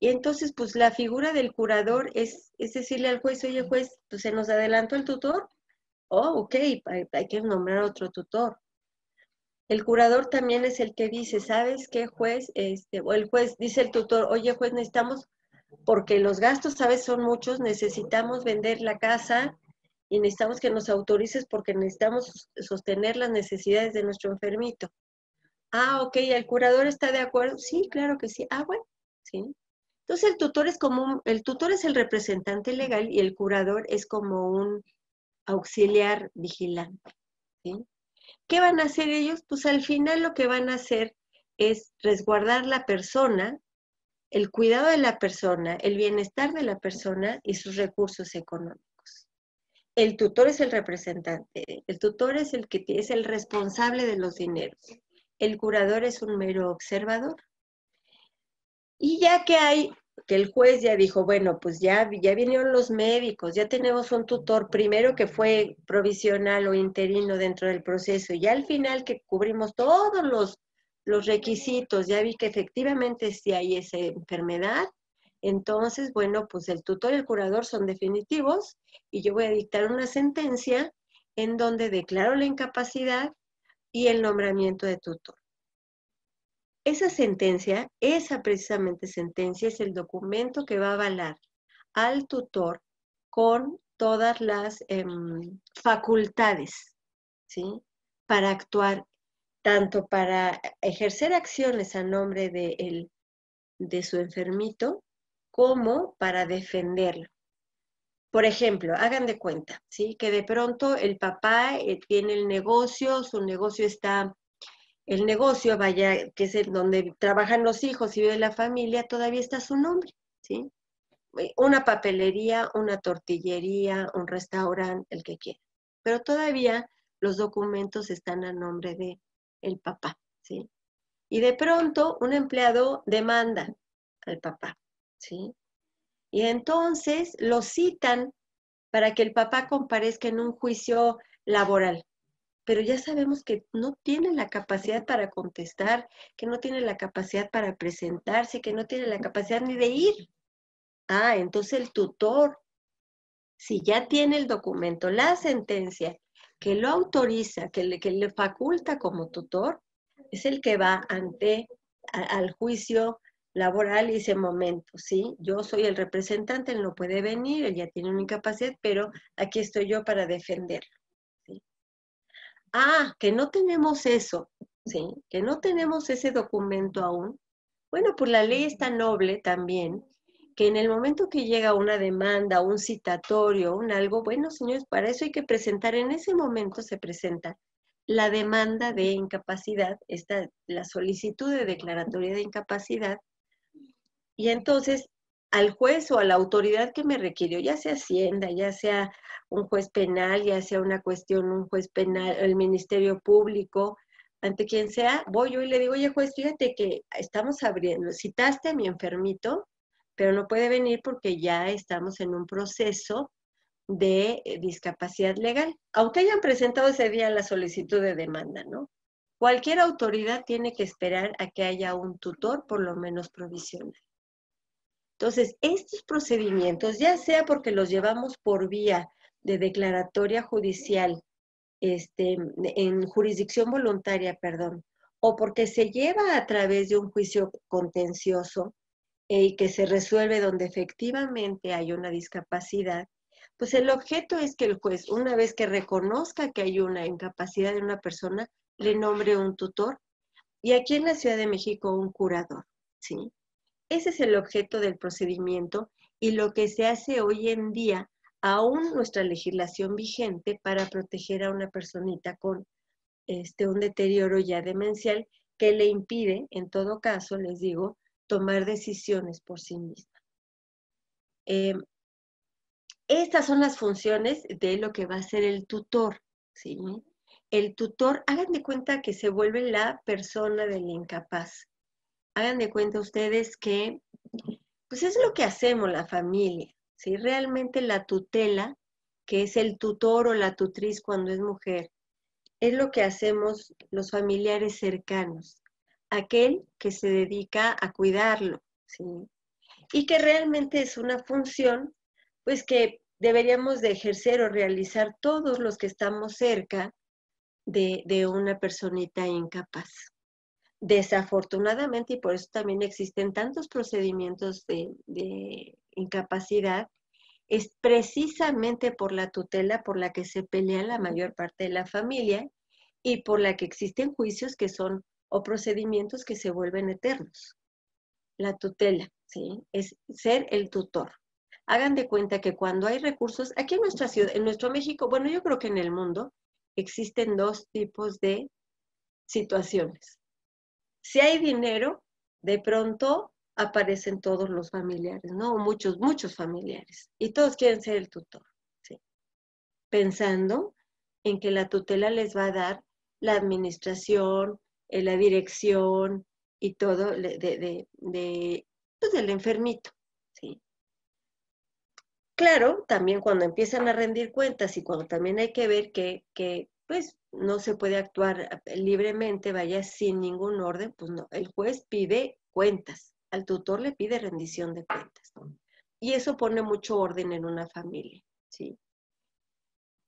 Y entonces, pues la figura del curador es, es decirle al juez, oye juez, pues se nos adelantó el tutor, oh, ok, hay, hay que nombrar otro tutor el curador también es el que dice, ¿sabes qué juez? Este, o el juez dice el tutor, oye juez, necesitamos, porque los gastos, ¿sabes? Son muchos, necesitamos vender la casa y necesitamos que nos autorices porque necesitamos sostener las necesidades de nuestro enfermito. Ah, ok, ¿el curador está de acuerdo? Sí, claro que sí. Ah, bueno, sí. Entonces el tutor es como un, el tutor es el representante legal y el curador es como un auxiliar vigilante. ¿sí? ¿Qué van a hacer ellos? Pues al final lo que van a hacer es resguardar la persona, el cuidado de la persona, el bienestar de la persona y sus recursos económicos. El tutor es el representante, el tutor es el que es el responsable de los dineros. El curador es un mero observador. Y ya que hay que el juez ya dijo, bueno, pues ya, ya vinieron los médicos, ya tenemos un tutor primero que fue provisional o interino dentro del proceso, y al final que cubrimos todos los, los requisitos, ya vi que efectivamente sí hay esa enfermedad, entonces, bueno, pues el tutor y el curador son definitivos y yo voy a dictar una sentencia en donde declaro la incapacidad y el nombramiento de tutor. Esa sentencia, esa precisamente sentencia es el documento que va a avalar al tutor con todas las em, facultades, ¿sí? Para actuar, tanto para ejercer acciones a nombre de, de su enfermito, como para defenderlo. Por ejemplo, hagan de cuenta, ¿sí? Que de pronto el papá eh, tiene el negocio, su negocio está el negocio, vaya, que es donde trabajan los hijos y vive la familia, todavía está su nombre, ¿sí? Eh, una papelería, una tortillería, un restaurante, el que quiera. Pero todavía los documentos están a nombre de el papá, ¿sí? Y de pronto un empleado demanda al papá, ¿sí? Y entonces lo citan para que el papá comparezca en un juicio laboral, pero ya sabemos que no tiene la capacidad para contestar, que no tiene la capacidad para presentarse, que no tiene la capacidad ni de ir. Ah, entonces el tutor, si ya tiene el documento, la sentencia que lo autoriza, que le, que le faculta como tutor, es el que va ante al juicio laboral y ese momento, ¿sí? Yo soy el representante, él no puede venir, él ya tiene una incapacidad, pero aquí estoy yo para defenderlo ah, que no tenemos eso, ¿sí? que no tenemos ese documento aún, bueno, pues la ley es tan noble también que en el momento que llega una demanda, un citatorio, un algo, bueno, señores, para eso hay que presentar, en ese momento se presenta la demanda de incapacidad, esta, la solicitud de declaratoria de incapacidad, y entonces al juez o a la autoridad que me requirió, ya sea Hacienda, ya sea un juez penal, ya sea una cuestión, un juez penal, el Ministerio Público, ante quien sea, voy yo y le digo, oye juez, fíjate que estamos abriendo, citaste a mi enfermito, pero no puede venir porque ya estamos en un proceso de eh, discapacidad legal. Aunque hayan presentado ese día la solicitud de demanda, ¿no? Cualquier autoridad tiene que esperar a que haya un tutor, por lo menos provisional. Entonces, estos procedimientos, ya sea porque los llevamos por vía de declaratoria judicial, este, en jurisdicción voluntaria, perdón, o porque se lleva a través de un juicio contencioso eh, y que se resuelve donde efectivamente hay una discapacidad, pues el objeto es que el juez, una vez que reconozca que hay una incapacidad de una persona, le nombre un tutor y aquí en la Ciudad de México un curador, ¿sí? Ese es el objeto del procedimiento y lo que se hace hoy en día, aún nuestra legislación vigente, para proteger a una personita con este, un deterioro ya demencial que le impide, en todo caso, les digo, tomar decisiones por sí misma. Em, estas son las funciones de lo que va a ser el tutor. El tutor, hagan de cuenta que se vuelve la persona del incapaz hagan de cuenta ustedes que, pues es lo que hacemos la familia, Si Realmente la tutela, que es el tutor o la tutriz cuando es mujer, es lo que hacemos los familiares cercanos, aquel que se dedica a cuidarlo, ¿sí? Y que realmente es una función, pues que deberíamos de ejercer o realizar todos los que estamos cerca de una personita incapaz desafortunadamente, y por eso también existen tantos procedimientos de, incapacidad, es precisamente por la tutela por la que se pelea la mayor parte de la familia y por la que existen juicios que son o procedimientos que se vuelven eternos. La tutela, ¿sí? Es ser el tutor. Hagan de cuenta que cuando hay recursos, aquí en nuestra ciudad, en nuestro México, bueno, yo creo que en el mundo, existen dos tipos de situaciones si hay dinero, de pronto aparecen todos los familiares, ¿no? Muchos, muchos familiares. Y todos quieren ser el tutor, ¿sí? Pensando en que la tutela les va a dar la administración, eh, la dirección y todo de, pues, del enfermito, ¿sí? Claro, también cuando empiezan a rendir cuentas y cuando también hay que ver que, que pues, no se puede actuar eh, libremente, vaya sin ningún orden, pues no, el juez pide cuentas, al tutor le pide rendición de cuentas. Y eso pone mucho orden en una familia, ¿sí?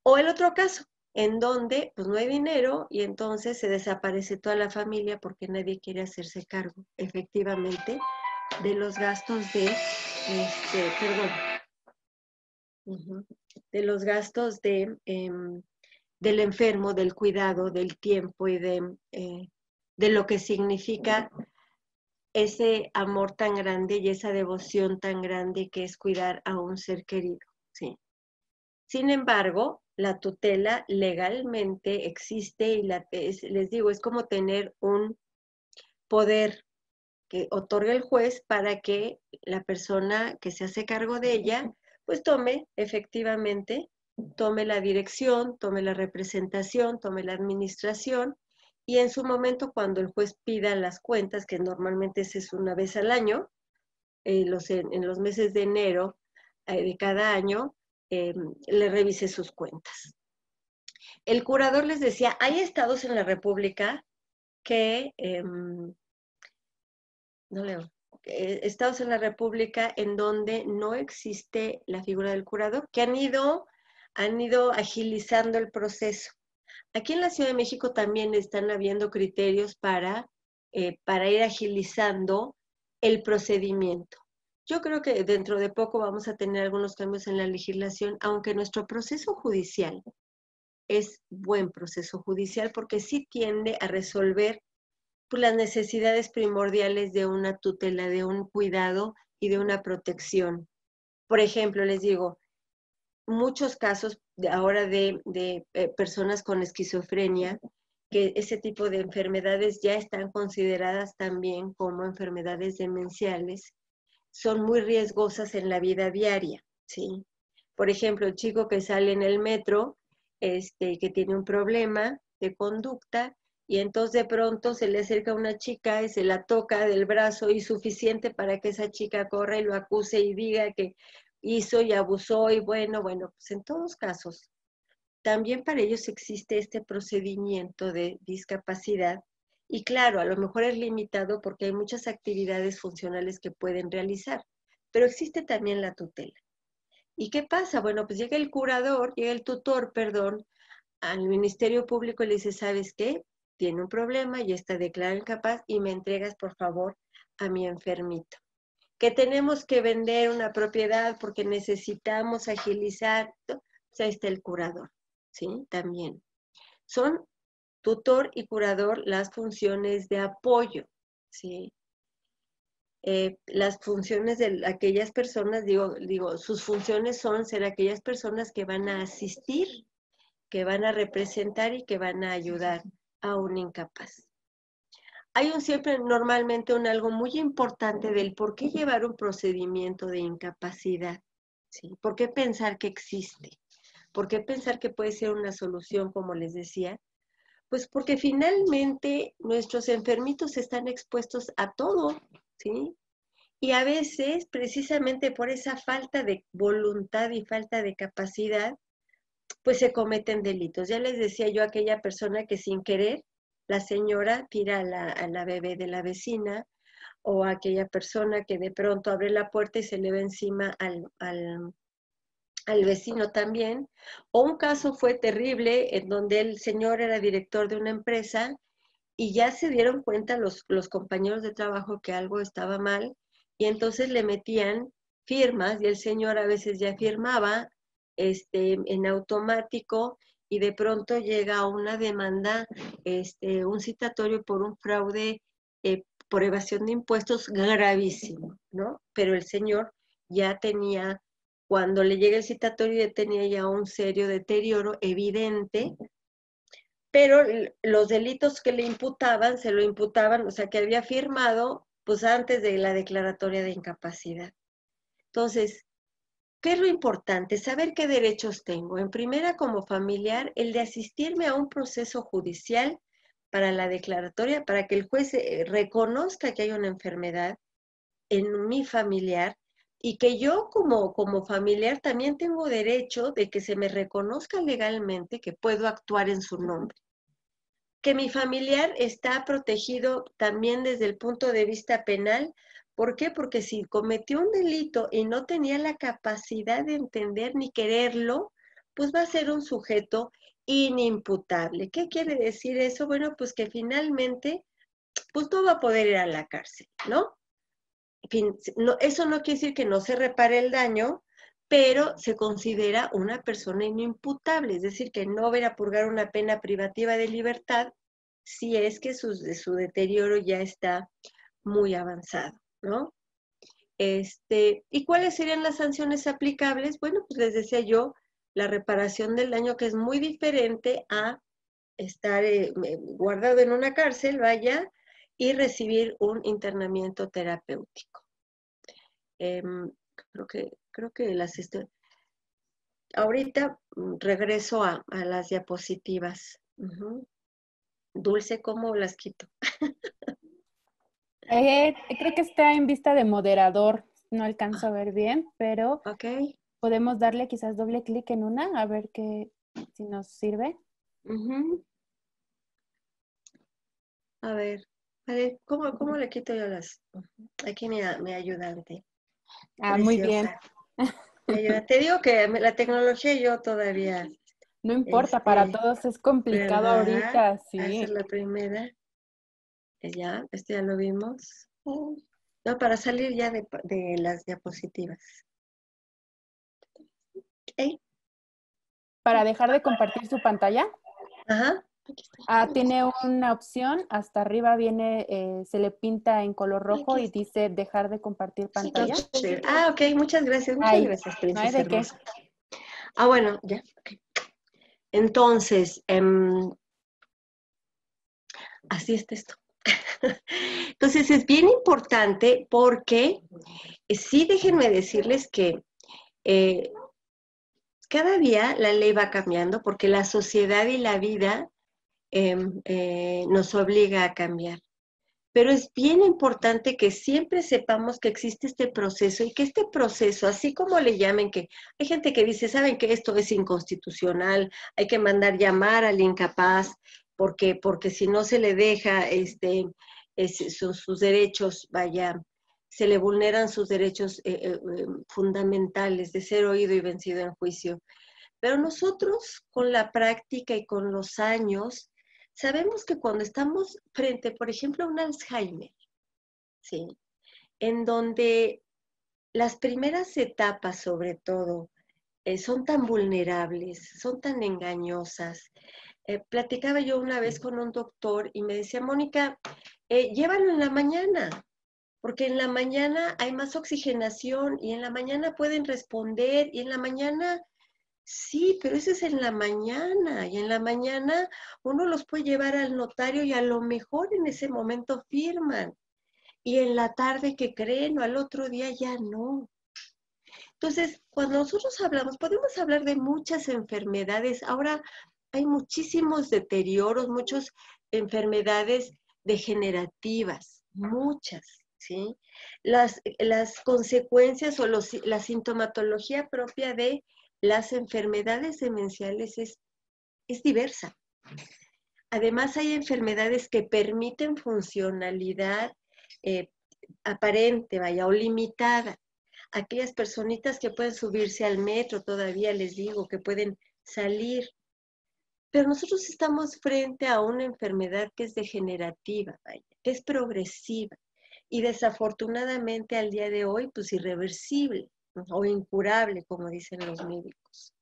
O el otro caso, en donde pues, no hay dinero y entonces se desaparece toda la familia porque nadie quiere hacerse cargo, efectivamente, de los gastos de, este, perdón, de los gastos de... Em, del enfermo, del cuidado, del tiempo y eh, de, lo que significa ese amor tan grande y esa devoción tan grande que es cuidar a un ser querido. ¿sí? Sin embargo, la tutela legalmente existe y les digo, es como tener un poder que otorga el juez para que la persona que se hace cargo de ella, pues tome efectivamente tome la dirección, tome la representación, tome la administración y en su momento cuando el juez pida las cuentas, que normalmente es una vez al año, eh, en, los meses de enero eh, de cada año, em, le revise sus cuentas. El curador les decía, hay estados en la República que, em, no leo, eh, estados en la República en donde no existe la figura del curador, que han ido han ido agilizando el proceso. Aquí en la Ciudad de México también están habiendo criterios para, eh, para ir agilizando el procedimiento. Yo creo que dentro de poco vamos a tener algunos cambios en la legislación, aunque nuestro proceso judicial es buen proceso judicial porque sí tiende a resolver pues, las necesidades primordiales de una tutela, de un cuidado y de una protección. Por ejemplo, les digo, muchos casos ahora de, eh, personas con esquizofrenia, que ese tipo de enfermedades ya están consideradas también como enfermedades demenciales, son muy riesgosas en la vida diaria, ¿sí? Por ejemplo, un chico que sale en el metro, este, que tiene un problema de conducta, y entonces de pronto se le acerca una chica y se la toca del brazo y suficiente para que esa chica corra y lo acuse y diga que hizo y abusó y bueno, bueno, pues en todos casos, también para ellos existe este procedimiento de discapacidad y claro, a lo mejor es limitado porque hay muchas actividades funcionales que pueden realizar, pero existe también la tutela. ¿Y qué pasa? Bueno, pues llega el curador, llega el tutor, perdón, al Ministerio Público y le dice, ¿sabes qué? Tiene un problema y está declarado incapaz y me entregas, por favor, a mi enfermito que tenemos que vender una propiedad porque necesitamos agilizar, o sea, está el curador, ¿sí? También. Son tutor y curador las funciones de apoyo, ¿sí? Eh, las funciones de aquellas personas, digo, digo, sus funciones son ser aquellas personas que van a asistir, que van a representar y que van a ayudar a un incapaz hay un, siempre normalmente un algo muy importante del por qué llevar un procedimiento de incapacidad, ¿sí? ¿Por qué pensar que existe? ¿Por qué pensar que puede ser una solución, como les decía? Pues porque finalmente nuestros enfermitos están expuestos a todo, ¿sí? Y a veces, precisamente por esa falta de voluntad y falta de capacidad, pues se cometen delitos. Ya les decía yo aquella persona que sin querer la señora tira a la, a la bebé de la vecina o a aquella persona que de pronto abre la puerta y se le va encima al, al, vecino también. O un caso fue terrible en donde el señor era director de una empresa y ya se dieron cuenta los, los compañeros de trabajo que algo estaba mal y entonces le metían firmas y el señor a veces ya firmaba este, en automático y de pronto llega una demanda, este, un citatorio por un fraude eh, por evasión de impuestos gravísimo, ¿no? Pero el señor ya tenía, cuando le llega el citatorio, ya tenía ya un serio deterioro evidente, pero los delitos que le imputaban, se lo imputaban, o sea, que había firmado, pues antes de la declaratoria de incapacidad. Entonces, ¿Qué es lo importante? Saber qué derechos tengo. En primera, como familiar, el de asistirme a un proceso judicial para la declaratoria, para que el juez eh, reconozca que hay una enfermedad en mi familiar y que yo como, como familiar también tengo derecho de que se me reconozca legalmente que puedo actuar en su nombre. Que mi familiar está protegido también desde el punto de vista penal ¿Por qué? Porque si cometió un delito y no tenía la capacidad de entender ni quererlo, pues va a ser un sujeto inimputable. ¿Qué quiere decir eso? Bueno, pues que finalmente, pues no va a poder ir a la cárcel, ¿no? eso no quiere decir que no se repare el daño, pero se considera una persona inimputable, es decir, que no verá a purgar una pena privativa de libertad si es que su deterioro ya está muy avanzado. Este, ¿Y cuáles serían las sanciones aplicables? Bueno, pues les decía yo, la reparación del daño que es muy diferente a estar eh, eh, guardado en una cárcel, vaya, y recibir un internamiento terapéutico. Em, creo que, creo que las Ahorita mm, regreso a, las diapositivas. Dulce, como las quito? Eh, creo que está en vista de moderador, no alcanzo a ver bien, pero podemos darle quizás doble clic en una, a ver qué, si nos sirve. A ver, ¿cómo, le quito yo las? Aquí mi, ayudante. Ah, muy bien. Te digo que la tecnología yo todavía... No importa, para este, todos es complicado ahorita, sí. Es la primera. Ya, esto ya lo vimos. Oh, no, para salir ya de, las diapositivas. Para dejar de compartir su pantalla. Ajá. Ah, tiene una opción, hasta arriba viene, eh, se le pinta en color rojo y dice dejar de compartir pantalla. Ah, ok, muchas gracias, muchas gracias, princesa. Ah, bueno, ya. Entonces, em, así está esto. Entonces es bien importante porque eh, sí déjenme decirles que eh, cada día la ley va cambiando porque la sociedad y la vida em, eh, nos obliga a cambiar. Pero es bien importante que siempre sepamos que existe este proceso y que este proceso, así como le llamen, que hay gente que dice, saben que esto es inconstitucional, hay que mandar llamar al incapaz, porque, porque si no se le deja este, sus, derechos, vaya, se le vulneran sus derechos eh, eh, eh, fundamentales de ser oído y vencido en juicio. Pero nosotros con la práctica y con los años, sabemos que cuando estamos frente, por ejemplo, a un Alzheimer, ¿sí? en donde las primeras etapas sobre todo son tan vulnerables, son tan engañosas, eh, platicaba yo una vez con un doctor y me decía, Mónica, eh, llévalo en la mañana, porque en la mañana hay más oxigenación y en la mañana pueden responder y en la mañana, sí, pero eso es en la mañana y en la mañana uno los puede llevar al notario y a lo mejor en ese momento firman y en la tarde que creen o al otro día ya no. Entonces, cuando nosotros hablamos, podemos hablar de muchas enfermedades. Ahora, hay muchísimos deterioros, muchas enfermedades degenerativas, muchas, ¿sí? Las, consecuencias o la sintomatología propia de las enfermedades demenciales es, es diversa. Además, hay enfermedades que permiten funcionalidad eh, aparente, vaya, o limitada. Aquellas personitas que pueden subirse al metro, todavía les digo, que pueden salir, pero nosotros estamos frente a una enfermedad que es degenerativa, es progresiva y desafortunadamente al día de hoy, pues irreversible o incurable, como dicen los médicos.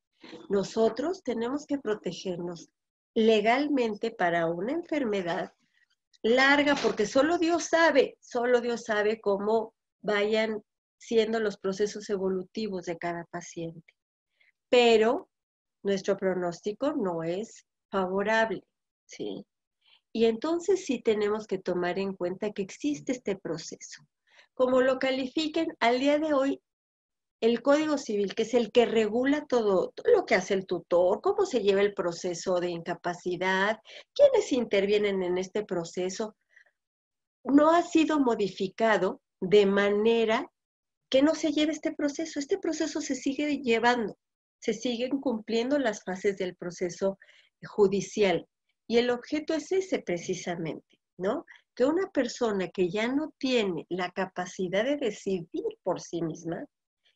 Nosotros tenemos que protegernos legalmente para una enfermedad larga, porque solo Dios sabe, solo Dios sabe cómo vayan siendo los procesos evolutivos de cada paciente. Pero nuestro pronóstico no es favorable, ¿sí? Y entonces sí tenemos que tomar en cuenta que existe este proceso. Como lo califiquen, al día de hoy, el Código Civil, que es el que regula todo, todo lo que hace el tutor, cómo se lleva el proceso de incapacidad, quiénes intervienen en este proceso, no ha sido modificado de manera que no se lleve este proceso. Este proceso se sigue llevando se siguen cumpliendo las fases del proceso judicial. Y el objeto es ese precisamente, ¿no? Que una persona que ya no tiene la capacidad de decidir por sí misma,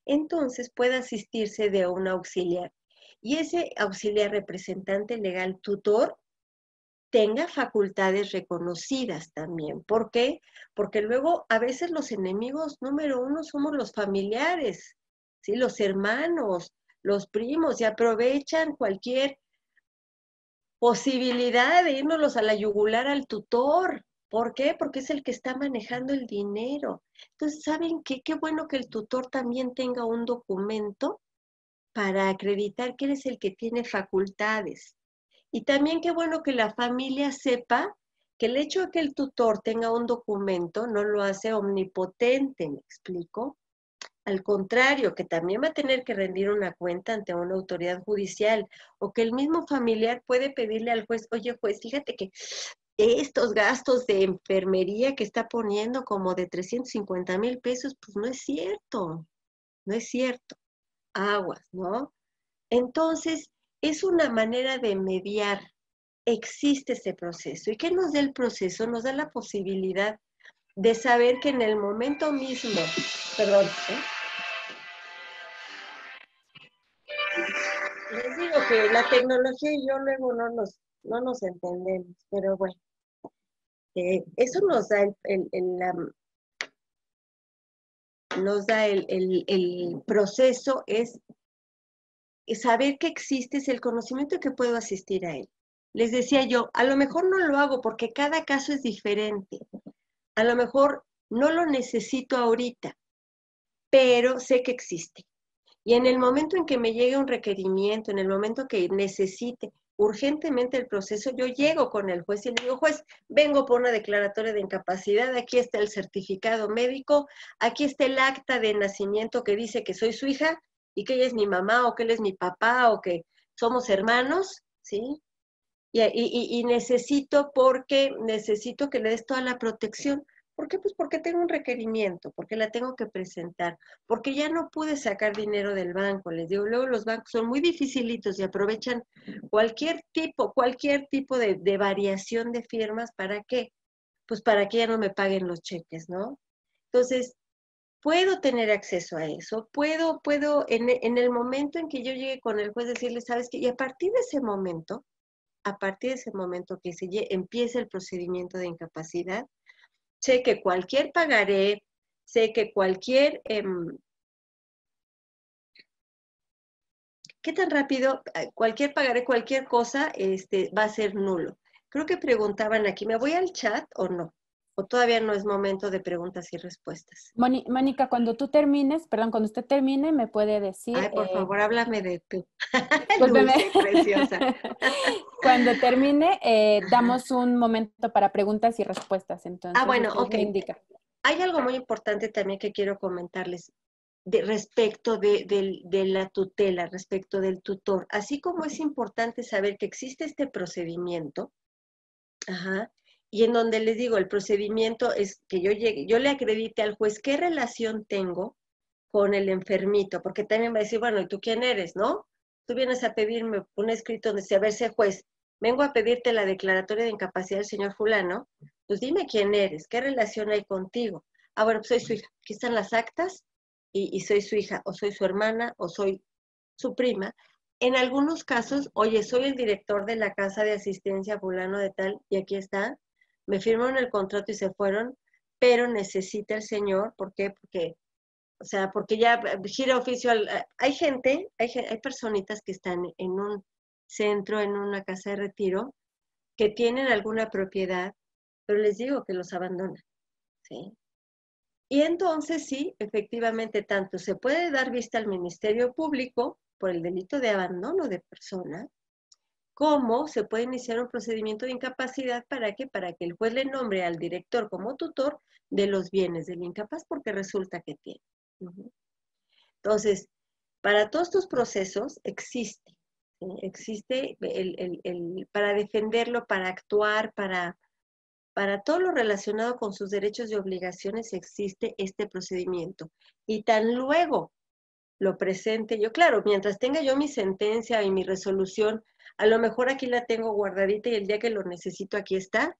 entonces pueda asistirse de un auxiliar. Y ese auxiliar representante legal tutor tenga facultades reconocidas también. ¿Por qué? Porque luego a veces los enemigos número uno somos los familiares, ¿sí? los hermanos, los primos, y aprovechan cualquier posibilidad de irnos a la yugular al tutor. ¿Por qué? Porque es el que está manejando el dinero. Entonces, ¿saben qué? Qué bueno que el tutor también tenga un documento para acreditar que eres el que tiene facultades. Y también qué bueno que la familia sepa que el hecho de que el tutor tenga un documento no lo hace omnipotente, me explico, al contrario, que también va a tener que rendir una cuenta ante una autoridad judicial o que el mismo familiar puede pedirle al juez, oye juez, fíjate que estos gastos de enfermería que está poniendo como de 350 mil pesos, pues no es cierto, no es cierto. Aguas, ¿no? Entonces, es una manera de mediar. Existe ese proceso. ¿Y qué nos da el proceso? Nos da la posibilidad de saber que en el momento mismo, perdón, ¿eh? les digo que la tecnología y yo luego no nos, no nos entendemos, pero bueno, eso nos da el, da el, proceso es saber que existe, es el conocimiento que puedo asistir a él. Les decía yo, a lo mejor no lo hago porque cada caso es diferente. A lo mejor no lo necesito ahorita, pero sé que existe. Y en el momento en que me llegue un requerimiento, en el momento que necesite urgentemente el proceso, yo llego con el juez y le digo, juez, vengo por una declaratoria de incapacidad, aquí está el certificado médico, aquí está el acta de nacimiento que dice que soy su hija y que ella es mi mamá o que él es mi papá o que somos hermanos, ¿sí? Y, necesito porque necesito que le des toda la protección ¿Por qué? Pues porque tengo un requerimiento, porque la tengo que presentar, porque ya no pude sacar dinero del banco. Les digo, luego los bancos son muy dificilitos y aprovechan cualquier tipo, cualquier tipo de, variación de firmas. ¿Para qué? Pues para que ya no me paguen los cheques, ¿no? Entonces, puedo tener acceso a eso, puedo, puedo, en, el momento en que yo llegue con el juez decirle, sabes qué? y a partir de ese momento, a partir de ese momento que se empieza el procedimiento de incapacidad, sé que cualquier pagaré, sé que cualquier... Em, ¿Qué tan rápido eh, cualquier pagaré cualquier cosa este, va a ser nulo? Creo que preguntaban aquí, ¿me voy al chat o no? o todavía no es momento de preguntas y respuestas. Mónica, cuando tú termines, perdón, cuando usted termine, me puede decir. Ay, por eh, favor, háblame de tú. preciosa. cuando termine, eh, damos un momento para preguntas y respuestas. Entonces, ah, bueno, ok. Indica. Hay algo muy importante también que quiero comentarles. respecto de, de, la tutela, respecto del tutor. Así como es importante saber que existe este procedimiento, ajá, y en donde les digo, el procedimiento es que yo llegue, yo le acredite al juez qué relación tengo con el enfermito, porque también va a decir, bueno, ¿y tú quién eres, no? Tú vienes a pedirme un escrito donde dice, a ver, verse juez, vengo a pedirte la declaratoria de incapacidad del señor fulano, pues dime quién eres, qué relación hay contigo. Ah, bueno, pues soy su hija, aquí están las actas y, y soy su hija, o soy su hermana, o soy su prima. En algunos casos, oye, soy el director de la casa de asistencia fulano de tal y aquí está me firmaron el contrato y se fueron, pero necesita el señor, ¿por qué? Porque, o sea, porque ya eh, gira oficio eh, hay gente, hay, hay personitas que están en un centro, en una casa de retiro, que tienen alguna propiedad, pero les digo que los abandonan, ¿sí? Y entonces sí, efectivamente, tanto se puede dar vista al Ministerio Público por el delito de abandono de persona, cómo se puede iniciar un procedimiento de incapacidad para que para que el juez le nombre al director como tutor de los bienes del incapaz porque resulta que tiene. Entonces, para todos estos procesos existe, existe para defenderlo, para actuar, para, para todo lo relacionado con sus derechos y obligaciones existe este procedimiento. Y tan luego lo presente yo, claro, mientras tenga yo mi sentencia y mi resolución a lo mejor aquí la tengo guardadita y el día que lo necesito aquí está,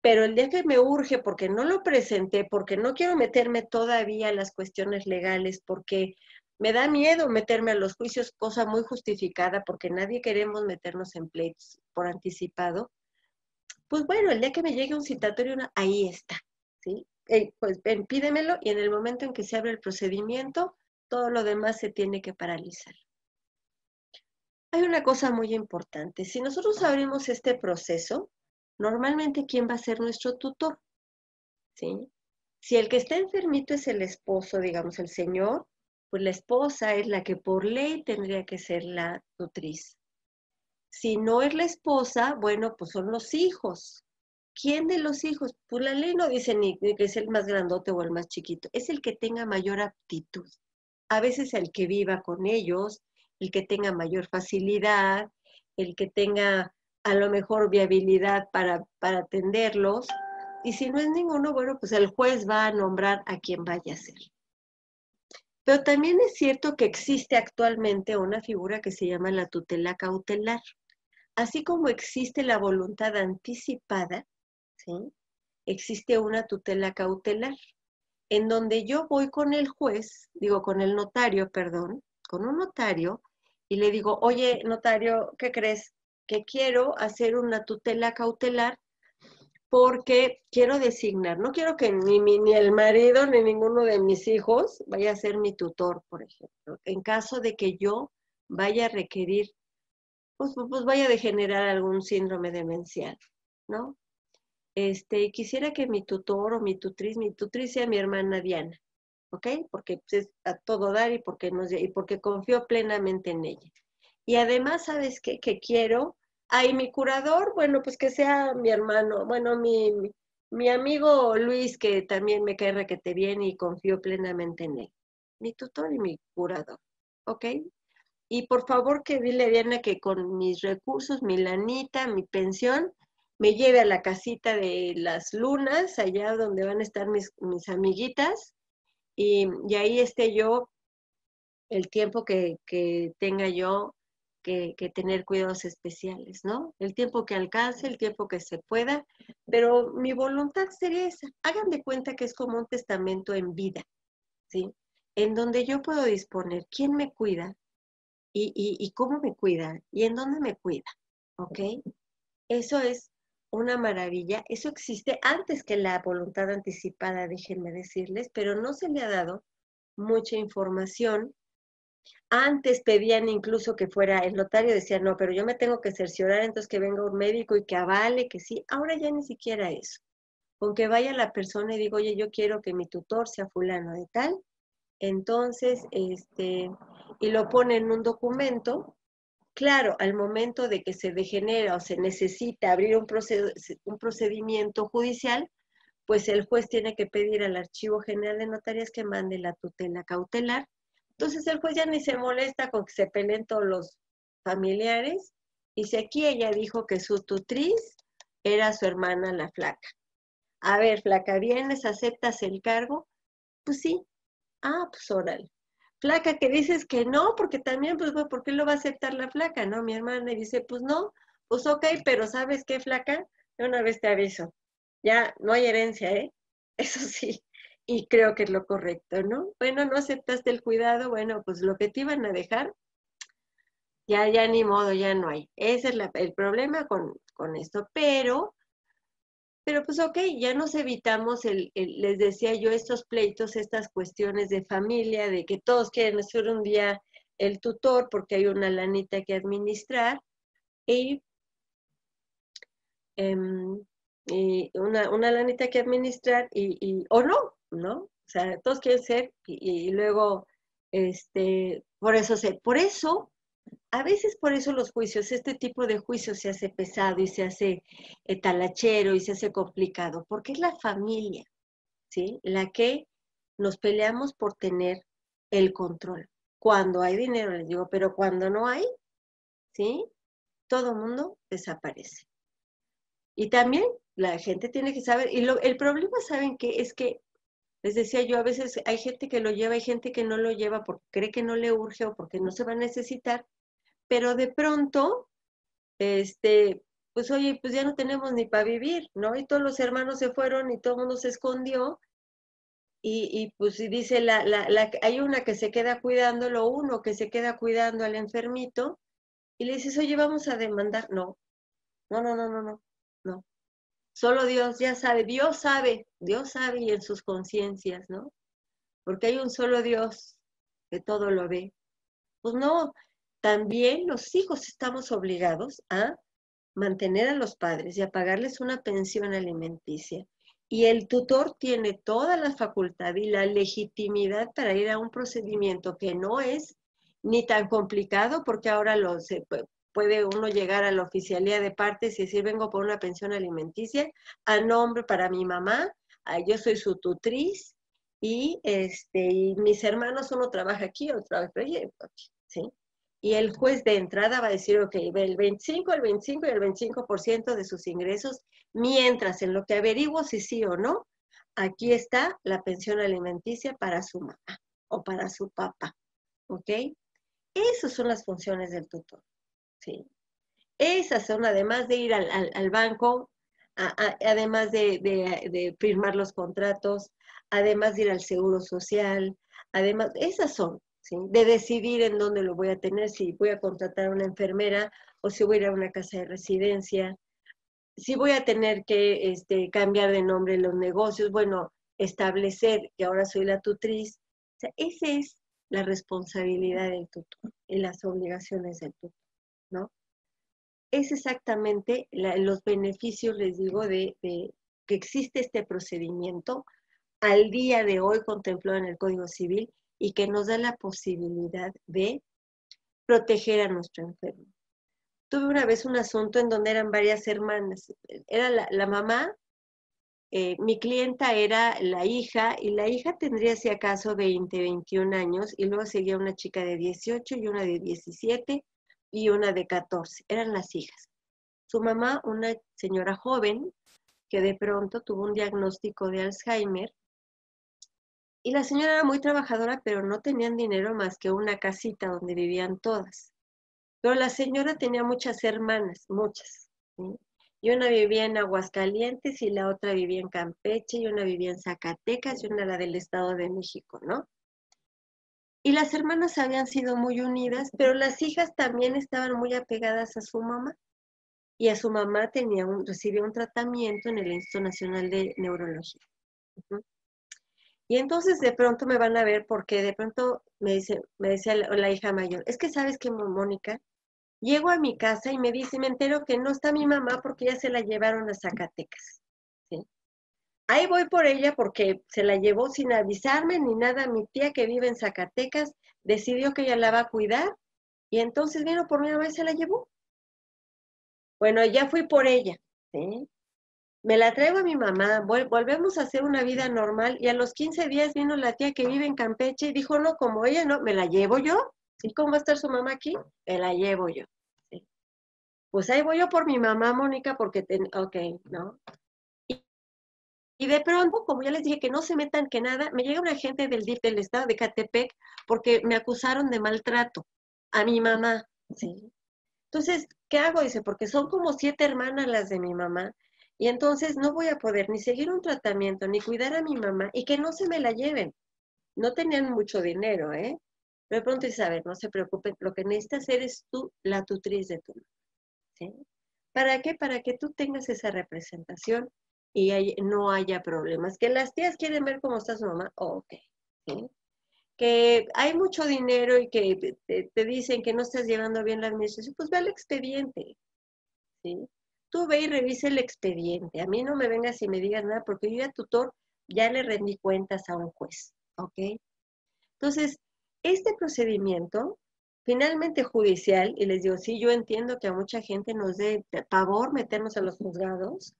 pero el día que me urge porque no lo presenté, porque no quiero meterme todavía en las cuestiones legales, porque me da miedo meterme a los juicios, cosa muy justificada porque nadie queremos meternos en pleitos por anticipado, pues bueno, el día que me llegue un citatorio, ahí está, ¿sí? pues pídemelo y en el momento en que se abre el procedimiento, todo lo demás se tiene que paralizar hay una cosa muy importante. Si nosotros abrimos este proceso, normalmente ¿quién va a ser nuestro tutor? ¿Sí? Si el que está enfermito es el esposo, digamos el señor, pues la esposa es la que por ley tendría que ser la tutriz. Si no es la esposa, bueno, pues son los hijos. ¿Quién de los hijos? Por pues la ley no dice ni, ni que es el más grandote o el más chiquito, es el que tenga mayor aptitud. A veces el que viva con ellos, el que tenga mayor facilidad, el que tenga a lo mejor viabilidad para, atenderlos. Y si no es ninguno, bueno, pues el juez va a nombrar a quien vaya a ser. Pero también es cierto que existe actualmente una figura que se llama la tutela cautelar. Así como existe la voluntad anticipada, ¿sí? existe una tutela cautelar, en donde yo voy con el juez, digo, con el notario, perdón, con un notario y le digo, oye, notario, ¿qué crees? Que quiero hacer una tutela cautelar porque quiero designar, no quiero que ni, mi, ni el marido ni ninguno de mis hijos vaya a ser mi tutor, por ejemplo, en caso de que yo vaya a requerir, pues, pues, pues vaya a degenerar algún síndrome demencial, ¿no? Este, quisiera que mi tutor o mi tutriz, mi tutriz sea mi hermana Diana, ¿ok? Porque pues, es a todo dar y porque, nos, y porque confío plenamente en ella. Y además, ¿sabes qué? Que quiero, ¿y mi curador, bueno, pues que sea mi hermano, bueno, mi, mi, amigo Luis, que también me que te viene y confío plenamente en él. Mi tutor y mi curador, ¿ok? Y por favor que dile Diana, que con mis recursos, mi lanita, mi pensión, me lleve a la casita de las lunas, allá donde van a estar mis, mis amiguitas, y, ahí esté yo el tiempo que, tenga yo que, tener cuidados especiales, ¿no? El tiempo que alcance, el tiempo que se pueda, pero mi voluntad sería esa. Hagan de cuenta que es como un testamento en vida, ¿sí? En donde yo puedo disponer quién me cuida y, y cómo me cuida y en dónde me cuida, ¿ok? Eso es una maravilla. Eso existe antes que la voluntad anticipada, déjenme decirles, pero no se le ha dado mucha información. Antes pedían incluso que fuera el notario, decían, no, pero yo me tengo que cerciorar, entonces que venga un médico y que avale, que sí. Ahora ya ni siquiera eso. Con que vaya la persona y digo, oye, yo quiero que mi tutor sea fulano de tal, entonces, este, y lo pone en un documento Claro, al momento de que se degenera o se necesita abrir un, procedimiento judicial, pues el juez tiene que pedir al Archivo General de Notarias que mande la tutela cautelar. Entonces el juez ya ni se molesta con que se peleen todos los familiares. Y si aquí ella dijo que su tutriz era su hermana la flaca. A ver, flaca, ¿vienes? ¿Aceptas el cargo? Pues sí. Ah, pues flaca que dices que no, porque también, pues, ¿por qué lo va a aceptar la flaca? No, mi hermana me dice, pues no, pues ok, pero ¿sabes qué, flaca? de una vez te aviso, ya no hay herencia, ¿eh? Eso sí, y creo que es lo correcto, ¿no? Bueno, no aceptaste el cuidado, bueno, pues lo que te iban a dejar, ya, ya ni modo, ya no hay. Ese es el problema con esto, pero pero pues ok, ya nos evitamos, el, les decía yo, estos pleitos, estas cuestiones de familia, de que todos quieren ser un día el tutor porque hay una lanita que administrar em, y una, una, lanita que administrar y, y, o no, ¿no? O sea, todos quieren ser y, y, luego, este, por eso se, por eso a veces por eso los juicios, este tipo de juicios se hace pesado y se hace eh, talachero y se hace complicado, porque es la familia, ¿sí? La que nos peleamos por tener el control. Cuando hay dinero, les digo, pero cuando no hay, ¿sí? Todo el mundo desaparece. Y también la gente tiene que saber, y el problema, ¿saben qué? Es que, les decía yo, a veces hay gente que lo lleva, y gente que no lo lleva porque cree que no le urge o porque no se va a necesitar, pero de pronto, este, pues oye, pues ya no tenemos ni para vivir, ¿no? Y todos los hermanos se fueron y todo el mundo se escondió. Y, pues dice, la, la, hay una que se queda cuidándolo, uno que se queda cuidando al enfermito, y le dices, oye, vamos a demandar. No, no, no, no, no, no, no. Solo Dios ya sabe, Dios sabe, Dios sabe y en sus conciencias, ¿no? Porque hay un solo Dios que todo lo ve. Pues no, también los hijos estamos obligados a mantener a los padres y a pagarles una pensión alimenticia. Y el tutor tiene toda la facultad y la legitimidad para ir a un procedimiento que no es ni tan complicado, porque ahora lo, puede uno llegar a la oficialía de partes y decir, vengo por una pensión alimenticia a nombre para mi mamá, yo soy su tutriz y, este, mis hermanos, uno trabaja aquí, otro trabaja ¿sí? y el juez de entrada va a decir, ok, el 25, el 25 y el 25% de sus ingresos, mientras en lo que averiguo si sí o no, aquí está la pensión alimenticia para su mamá o para su papá, ¿ok? Esas son las funciones del tutor, ¿sí? Esas son, además de ir al, banco, además de, de firmar los contratos, además de ir al seguro social, además, esas son, de decidir en dónde lo voy a tener, si voy a contratar a una enfermera o si voy a ir a una casa de residencia, si voy a tener que este, cambiar de nombre los negocios, bueno, establecer que ahora soy la tutriz. esa es la responsabilidad del tutor y las obligaciones del tutor, ¿no? Es exactamente los beneficios, les digo, de que existe este procedimiento al día de hoy contemplado en el Código Civil y que nos da la posibilidad de proteger a nuestro enfermo. Tuve una vez un asunto en donde eran varias hermanas. Era la, mamá, eh, mi clienta era la hija y la hija tendría si acaso 20, 21 años y luego seguía una chica de 18 y una de 17 y una de 14. Eran las hijas. Su mamá, una señora joven que de pronto tuvo un diagnóstico de Alzheimer y la señora era muy trabajadora, pero no tenían dinero más que una casita donde vivían todas. Pero la señora tenía muchas hermanas, muchas. Y una vivía en Aguascalientes y la otra vivía en Campeche y una vivía en Zacatecas y una la del Estado de México, ¿no? Y las hermanas habían sido muy unidas, pero las hijas también estaban muy apegadas a su mamá. Y a su mamá tenía un, un tratamiento en el Instituto Nacional de Neurología. Y entonces de pronto me van a ver porque de pronto me dice, me decía la, hija mayor, es que sabes que Mónica, llego a mi casa y me dice, me entero que no está mi mamá porque ya se la llevaron a Zacatecas. Ahí voy por ella porque se la llevó sin avisarme ni nada. Mi tía que vive en Zacatecas decidió que ella la va a cuidar y entonces vino por mi mamá y se la llevó. Bueno, ya fui por ella. ¿sí? me la traigo a mi mamá, volvemos a hacer una vida normal y a los 15 días vino la tía que vive en Campeche y dijo, no, como ella no, me la llevo yo. ¿Y cómo va a estar su mamá aquí? Me la llevo yo. Pues ahí voy yo por mi mamá, Mónica, porque, ten... ok, ¿no? Y, de pronto, como ya les dije que no se metan que nada, me llega una gente del DIF del estado de Catepec porque me acusaron de maltrato a mi mamá, ¿sí? Entonces, ¿qué hago? Dice, porque son como siete hermanas las de mi mamá y entonces no voy a poder ni seguir un tratamiento, ni cuidar a mi mamá y que no se me la lleven. No tenían mucho dinero, ¿eh? Pero de pronto Isabel, no se preocupen, lo que necesitas hacer es tú la tutriz de tu mamá. ¿sí? ¿Para qué? Para que tú tengas esa representación y no haya problemas. Que las tías quieren ver cómo está su mamá, ok. ¿sí? Que hay mucho dinero y que te, te, dicen que no estás llevando bien la administración, pues ve al expediente. ¿sí? ve y revisa el expediente. A mí no me vengas y me digas nada porque yo ya tutor ya le rendí cuentas a un juez, ¿ok? Entonces, este procedimiento finalmente judicial, y les digo, sí, yo entiendo que a mucha gente nos dé pavor meternos a los juzgados,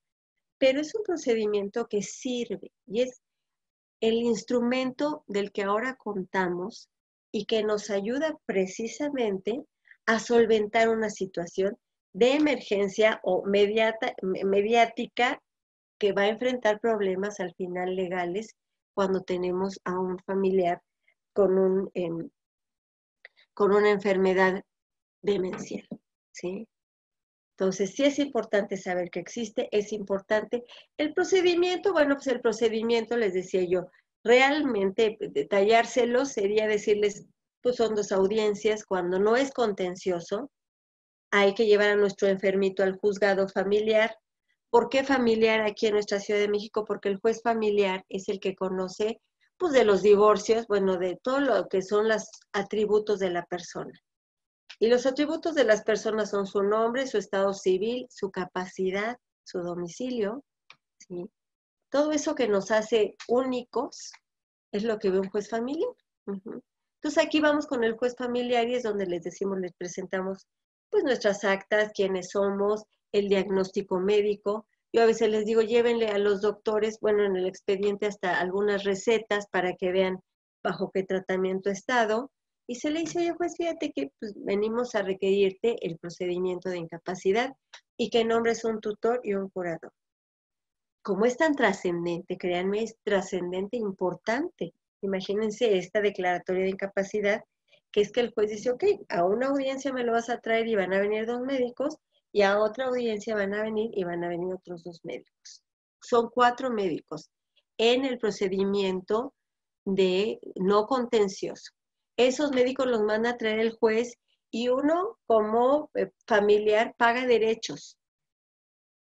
pero es un procedimiento que sirve y es el instrumento del que ahora contamos y que nos ayuda precisamente a solventar una situación de emergencia o mediata, mediática que va a enfrentar problemas al final legales cuando tenemos a un familiar con, un, em, con una enfermedad demencial. ¿sí? Entonces, sí es importante saber que existe, es importante. El procedimiento, bueno, pues el procedimiento, les decía yo, realmente detallárselo sería decirles, pues son dos audiencias, cuando no es contencioso, hay que llevar a nuestro enfermito al juzgado familiar. ¿Por qué familiar aquí en nuestra Ciudad de México? Porque el juez familiar es el que conoce, pues, de los divorcios, bueno, de todo lo que son los atributos de la persona. Y los atributos de las personas son su nombre, su estado civil, su capacidad, su domicilio, Todo eso que nos hace únicos es lo que ve un juez familiar. Entonces aquí vamos con el juez familiar y es donde les decimos, les presentamos pues nuestras actas, quiénes somos, el diagnóstico médico. Yo a veces les digo, llévenle a los doctores, bueno, en el expediente hasta algunas recetas para que vean bajo qué tratamiento he estado. Y se le dice, oye, pues fíjate que pues, venimos a requerirte el procedimiento de incapacidad y que nombres un tutor y un curador. Como es tan trascendente, créanme, es trascendente, importante. Imagínense esta declaratoria de incapacidad que es que el juez dice, ok, a una audiencia me lo vas a traer y van a venir dos médicos y a otra audiencia van a venir y van a venir otros dos médicos. Son cuatro médicos en el procedimiento de no contencioso. Esos médicos los manda a traer el juez y uno como eh, familiar paga derechos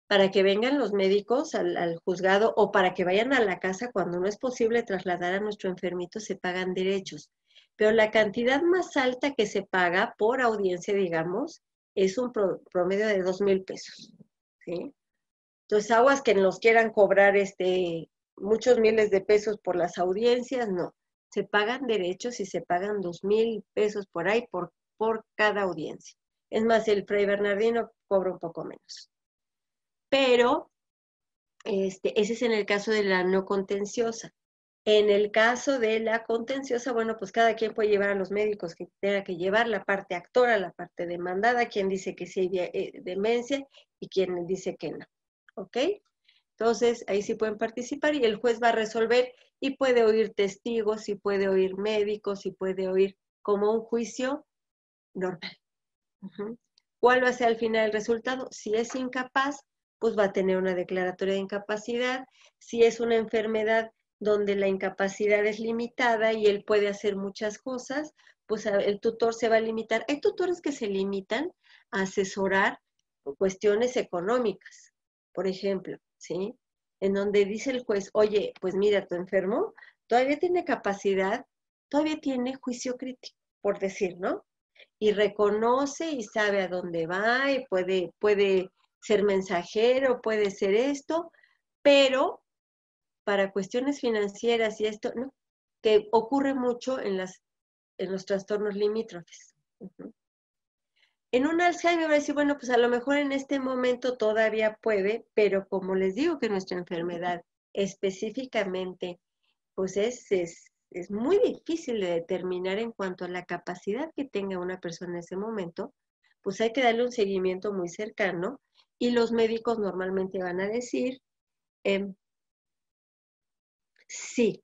para que vengan los médicos al, al, juzgado o para que vayan a la casa cuando no es posible trasladar a nuestro enfermito, se pagan derechos pero la cantidad más alta que se paga por audiencia, digamos, es un promedio de dos mil pesos. Entonces, aguas que nos quieran cobrar este, muchos miles de pesos por las audiencias, no. Se pagan derechos y se pagan dos mil pesos por ahí por, por cada audiencia. Es más, el Fray Bernardino cobra un poco menos. Pero este, ese es en el caso de la no contenciosa. En el caso de la contenciosa, bueno, pues cada quien puede llevar a los médicos que tenga que llevar, la parte actora, la parte demandada, quien dice que sí hay eh, demencia y quien dice que no. ¿Ok? Entonces, ahí sí pueden participar y el juez va a resolver y puede oír testigos, y puede oír médicos, y puede oír como un juicio normal. ¿Cuál va a ser al final el resultado? Si es incapaz, pues va a tener una declaratoria de incapacidad. Si es una enfermedad donde la incapacidad es limitada y él puede hacer muchas cosas, pues el tutor se va a limitar. Hay tutores que se limitan a asesorar cuestiones económicas, por ejemplo, ¿sí? En donde dice el juez, oye, pues mira, tu enfermo todavía tiene capacidad, todavía tiene juicio crítico, por decir, ¿no? Y reconoce y sabe a dónde va y puede, puede ser mensajero, puede ser esto, pero para cuestiones financieras y esto, ¿no? que ocurre mucho en, los trastornos limítrofes. En un Alzheimer va a decir, bueno, pues a lo mejor en este momento todavía puede, pero como les digo que nuestra enfermedad específicamente, pues es, muy difícil de determinar en cuanto a la capacidad que tenga una persona en ese momento, pues hay que darle un seguimiento muy cercano y los médicos normalmente van a decir, eh, Sí,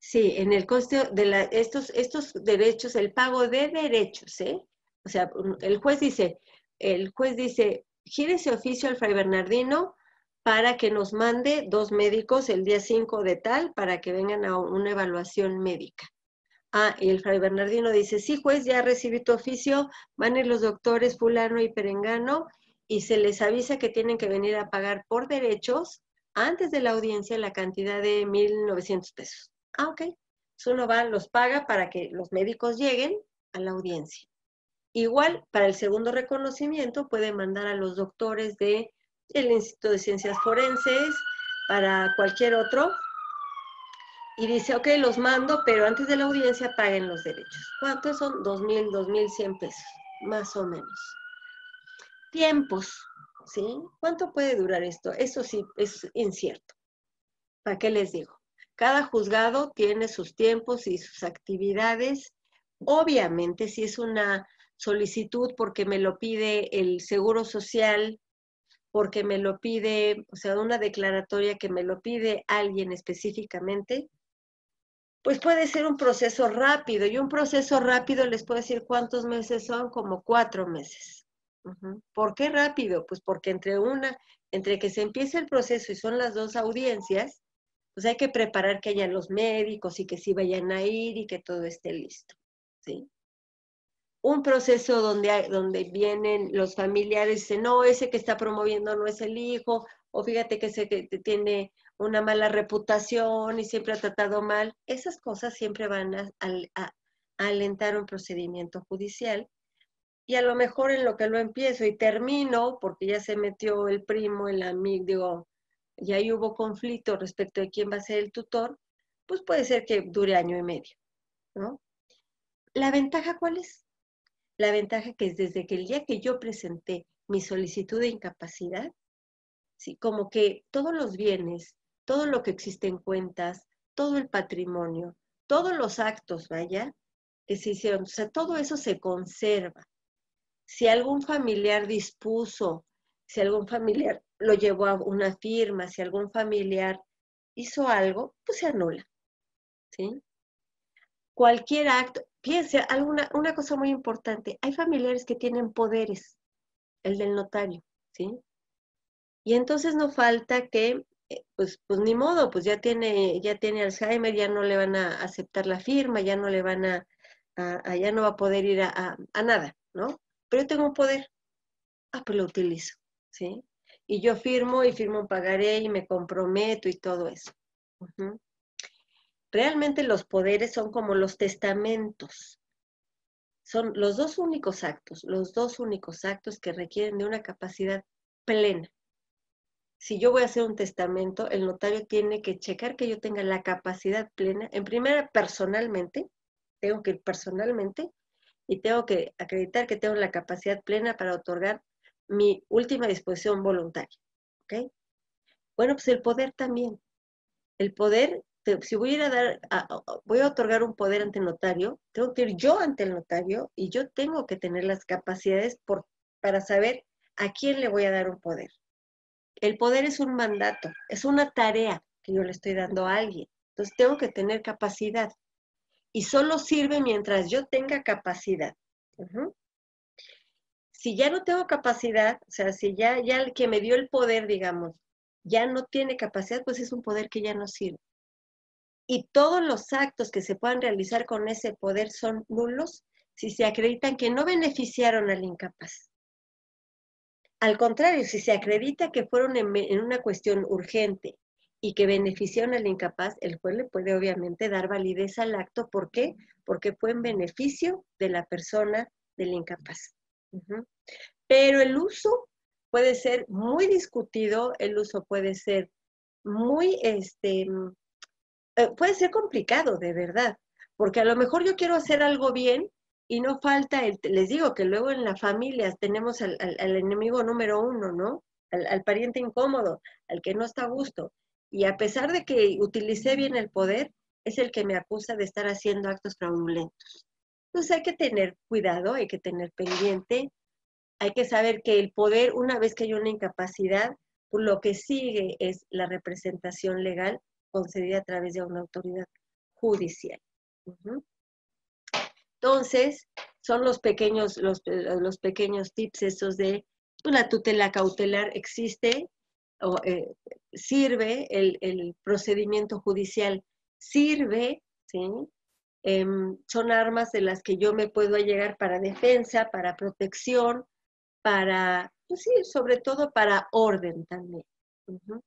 sí, en el coste de estos, estos derechos, el pago de derechos, ¿eh? O sea, el juez dice, el juez dice, gire ese oficio al fray Bernardino para que nos mande dos médicos el día 5 de tal para que vengan a una evaluación médica. Ah, y el fray Bernardino dice, sí, juez, ya recibí tu oficio, van a los doctores fulano y perengano y se les avisa que tienen que venir a pagar por derechos antes de la audiencia la cantidad de 1.900 pesos. Ah, ok. Solo va, los paga para que los médicos lleguen a la audiencia. Igual, para el segundo reconocimiento puede mandar a los doctores de Instituto de Ciencias Forenses, para cualquier otro, y dice, ok, los mando, pero antes de la audiencia paguen los derechos. ¿Cuántos son? 2.000, 2.100 pesos, más o menos. Tiempos. ¿Cuánto puede durar esto? Eso sí es incierto. ¿Para qué les digo? Cada juzgado tiene sus tiempos y sus actividades. Obviamente, si es una solicitud porque me lo pide el Seguro Social, porque me lo pide, o sea, una declaratoria que me lo pide alguien específicamente, pues puede ser un proceso rápido. Y un proceso rápido les puedo decir cuántos meses son, como cuatro meses. ¿Por qué rápido? Pues porque entre una, entre que se empiece el proceso y son las dos audiencias, pues hay que preparar que hayan los médicos y que sí vayan a ir y que todo esté listo, ¿sí? Un proceso donde, donde vienen los familiares y dicen, no, ese que está promoviendo no es el hijo, o fíjate que se tiene una mala reputación y siempre ha tratado mal, esas cosas siempre van a alentar un procedimiento judicial y a lo mejor en lo que lo empiezo y termino, porque ya se metió el primo, el amigo, digo, y ahí hubo conflicto respecto de quién va a ser el tutor, pues puede ser que dure año y medio, ¿no? ¿La ventaja cuál es? La ventaja que es desde que el día que yo presenté mi solicitud de incapacidad, ¿sí? como que todos los bienes, todo lo que existe en cuentas, todo el patrimonio, todos los actos, vaya, que se hicieron, o sea, todo eso se conserva si algún familiar dispuso, si algún familiar lo llevó a una firma, si algún familiar hizo algo, pues se anula. ¿Sí? Cualquier acto, Piense alguna, una cosa muy importante, hay familiares que tienen poderes, el del notario, ¿sí? Y entonces no falta que, eh, pues, pues ni modo, pues ya tiene, ya tiene Alzheimer, ya no le van a aceptar la firma, ya no le van a, ya no va a poder ir a nada, ¿no? pero yo tengo un poder, ah, pues lo utilizo, ¿sí? Y yo firmo y firmo pagaré y me comprometo y todo eso. Realmente los poderes son como los testamentos. Son los dos únicos actos, los dos únicos actos que requieren de una capacidad plena. Si yo voy a hacer un testamento, el notario tiene que checar que yo tenga la capacidad plena, en primera personalmente, tengo que ir personalmente y tengo que acreditar que tengo la capacidad plena para otorgar mi última disposición voluntaria. ¿Ok? Bueno, pues el poder también. El poder, si voy a, dar, voy a otorgar un poder ante el notario, tengo que ir yo ante el notario y yo tengo que tener las capacidades para saber a quién le voy a dar un poder. El poder es un mandato, es una tarea que yo le estoy dando a alguien. Entonces tengo que tener capacidad y solo sirve mientras yo tenga capacidad. Si ya no tengo capacidad, o sea, si ya, ya el que me dio el poder, digamos, ya no tiene capacidad, pues es un poder que ya no sirve. Y todos los actos que se puedan realizar con ese poder son nulos si se acreditan que no beneficiaron al incapaz. Al contrario, si se acredita que fueron en una cuestión urgente, y que benefician al incapaz, el juez le puede obviamente dar validez al acto. ¿Por qué? Porque fue en beneficio de la persona del incapaz. Pero el uso puede ser muy discutido, el uso puede ser muy, este, eh, puede ser complicado de verdad, porque a lo mejor yo quiero hacer algo bien y no falta, les digo que luego en las familias tenemos al, enemigo número uno, ¿no? al, pariente incómodo, al que no está a gusto. Y a pesar de que utilicé bien el poder, es el que me acusa de estar haciendo actos fraudulentos. Entonces hay que tener cuidado, hay que tener pendiente, hay que saber que el poder, una vez que hay una incapacidad, pues, lo que sigue es la representación legal concedida a través de una autoridad judicial. Entonces, son los pequeños, los, pequeños tips esos de una pues, la tutela cautelar existe, o, eh, sirve el, procedimiento judicial, sirve, em, son armas de las que yo me puedo llegar para defensa, para protección, para, pues sí, sobre todo para orden también.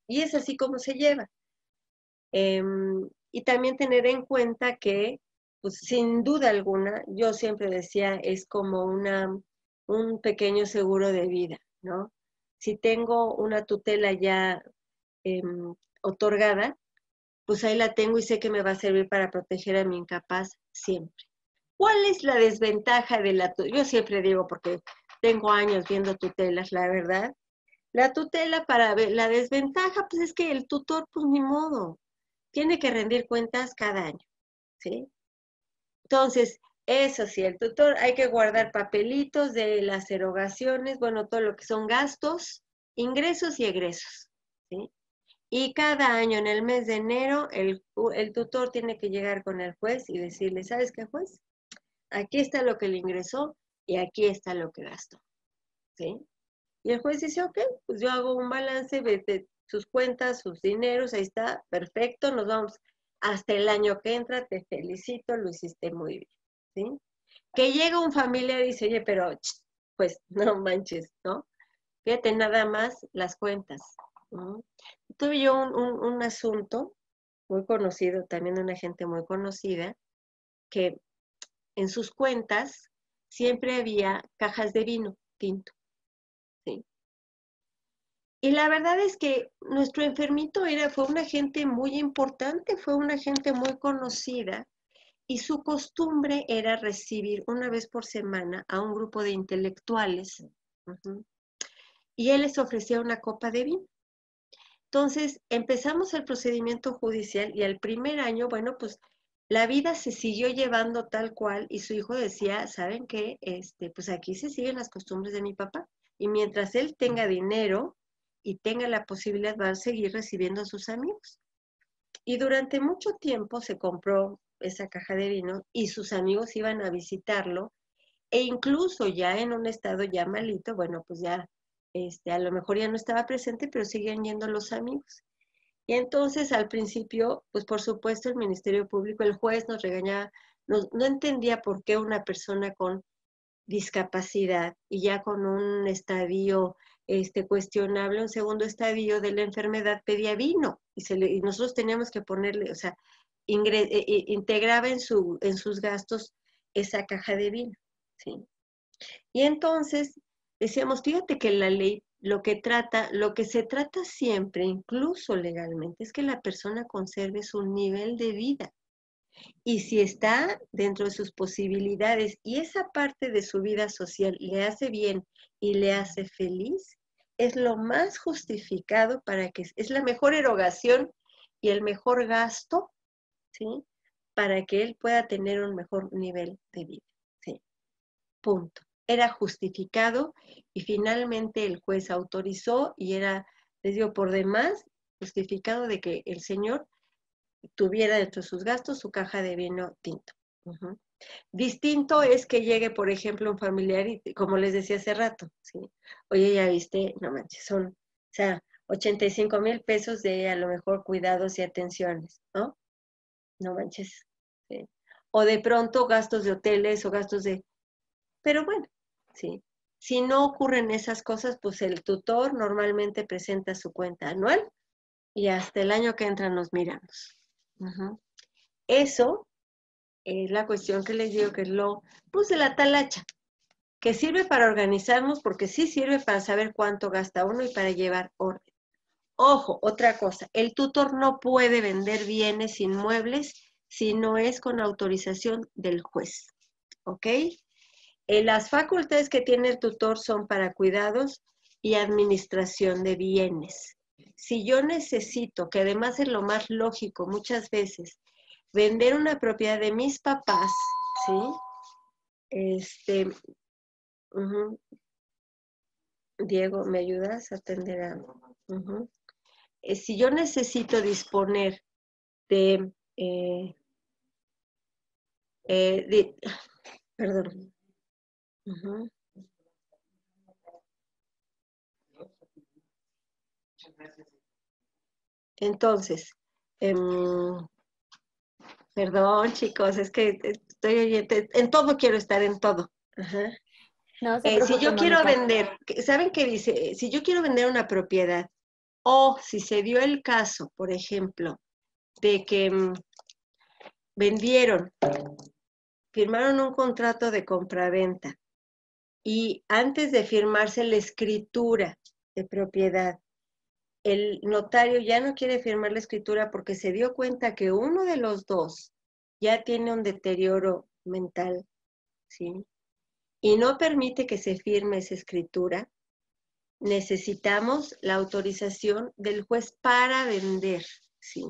Y es así como se lleva. Em, y también tener en cuenta que, pues sin duda alguna, yo siempre decía, es como una, un pequeño seguro de vida, ¿no? Si tengo una tutela ya Em, otorgada, pues ahí la tengo y sé que me va a servir para proteger a mi incapaz siempre. ¿Cuál es la desventaja de la tutela? Yo siempre digo, porque tengo años viendo tutelas, la verdad. La tutela para ver, la desventaja, pues es que el tutor, pues ni modo, tiene que rendir cuentas cada año, ¿sí? Entonces, eso sí, el tutor hay que guardar papelitos de las erogaciones, bueno, todo lo que son gastos, ingresos y egresos, ¿sí? Y cada año, en el mes de enero, el, el, tutor tiene que llegar con el juez y decirle, ¿sabes qué juez? Aquí está lo que le ingresó y aquí está lo que gastó. ¿Sí? Y el juez dice, ok, pues yo hago un balance de sus cuentas, sus dineros, ahí está, perfecto, nos vamos hasta el año que entra, te felicito, lo hiciste muy bien. ¿Sí? Que llega un familiar y dice, oye, pero, pues no manches, ¿no? Fíjate nada más las cuentas, Tuve yo un, asunto muy conocido, también de una gente muy conocida, que en sus cuentas siempre había cajas de vino tinto. Y la verdad es que nuestro enfermito era, fue una gente muy importante, fue una gente muy conocida, y su costumbre era recibir una vez por semana a un grupo de intelectuales. y él les ofrecía una copa de vino. Entonces, empezamos el procedimiento judicial y al primer año, bueno, pues la vida se siguió llevando tal cual y su hijo decía, ¿saben qué? Este, pues aquí se siguen las costumbres de mi papá y mientras él tenga dinero y tenga la posibilidad va a seguir recibiendo a sus amigos. Y durante mucho tiempo se compró esa caja de vino y sus amigos iban a visitarlo e incluso ya en un estado ya malito, bueno, pues ya este, a lo mejor ya no estaba presente, pero seguían yendo los amigos. Y entonces al principio, pues por supuesto el Ministerio Público, el juez nos regañaba, no, entendía por qué una persona con discapacidad y ya con un estadio este, cuestionable, un segundo estadio de la enfermedad, pedía vino y, nosotros teníamos que ponerle, o sea, eh, eh, integraba en, su, en sus gastos esa caja de vino. ¿sí? Y entonces Decíamos, fíjate que la ley lo que trata, lo que se trata siempre, incluso legalmente, es que la persona conserve su nivel de vida. Y si está dentro de sus posibilidades y esa parte de su vida social le hace bien y le hace feliz, es lo más justificado para que es la mejor erogación y el mejor gasto, ¿sí? Para que él pueda tener un mejor nivel de vida, ¿sí? Punto era justificado y finalmente el juez autorizó y era, les digo, por demás, justificado de que el señor tuviera dentro de sus gastos su caja de vino tinto. Distinto es que llegue, por ejemplo, un familiar y, como les decía hace rato, oye, ya viste, no manches, son, o sea, 85 mil pesos de a lo mejor cuidados y atenciones, ¿no? No manches. O de pronto gastos de hoteles o gastos de... Pero bueno, ¿sí? Si no ocurren esas cosas, pues el tutor normalmente presenta su cuenta anual y hasta el año que entra nos miramos. Eso es la cuestión que les digo que es lo, puse la talacha, que sirve para organizarnos porque sí sirve para saber cuánto gasta uno y para llevar orden. Ojo, otra cosa, el tutor no puede vender bienes inmuebles si no es con autorización del juez. ¿Ok? Eh, las facultades que tiene el tutor son para cuidados y administración de bienes. Si yo necesito, que además es lo más lógico muchas veces, vender una propiedad de mis papás, ¿sí? Este, Diego, ¿me ayudas a atender a... Eh, si yo necesito disponer de eh, perdón, entonces, em, perdón chicos, es que estoy oyente, en todo quiero estar, en todo. Eh, si yo quiero vender, ¿saben qué dice? Si yo quiero vender una propiedad o si se dio el caso, por ejemplo, de que em, vendieron, firmaron un contrato de compraventa y antes de firmarse la escritura de propiedad, el notario ya no quiere firmar la escritura porque se dio cuenta que uno de los dos ya tiene un deterioro mental, ¿sí? Y no permite que se firme esa escritura. Necesitamos la autorización del juez para vender, ¿sí?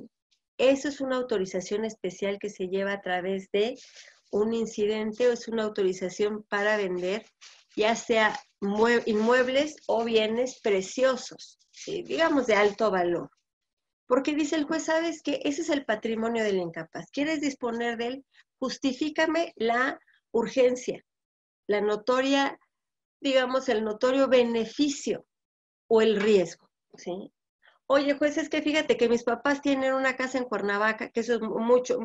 Eso es una autorización especial que se lleva a través de un incidente o es una autorización para vender, ya sea inmuebles o bienes preciosos, digamos de alto valor. Porque dice el juez, sabes que ese es el patrimonio del incapaz. ¿Quieres disponer de él? Justifícame la urgencia, la notoria, digamos, el notorio beneficio o el riesgo. ¿sí? Oye, juez, pues, es que fíjate que mis papás tienen una casa en Cuernavaca, que eso es mucho,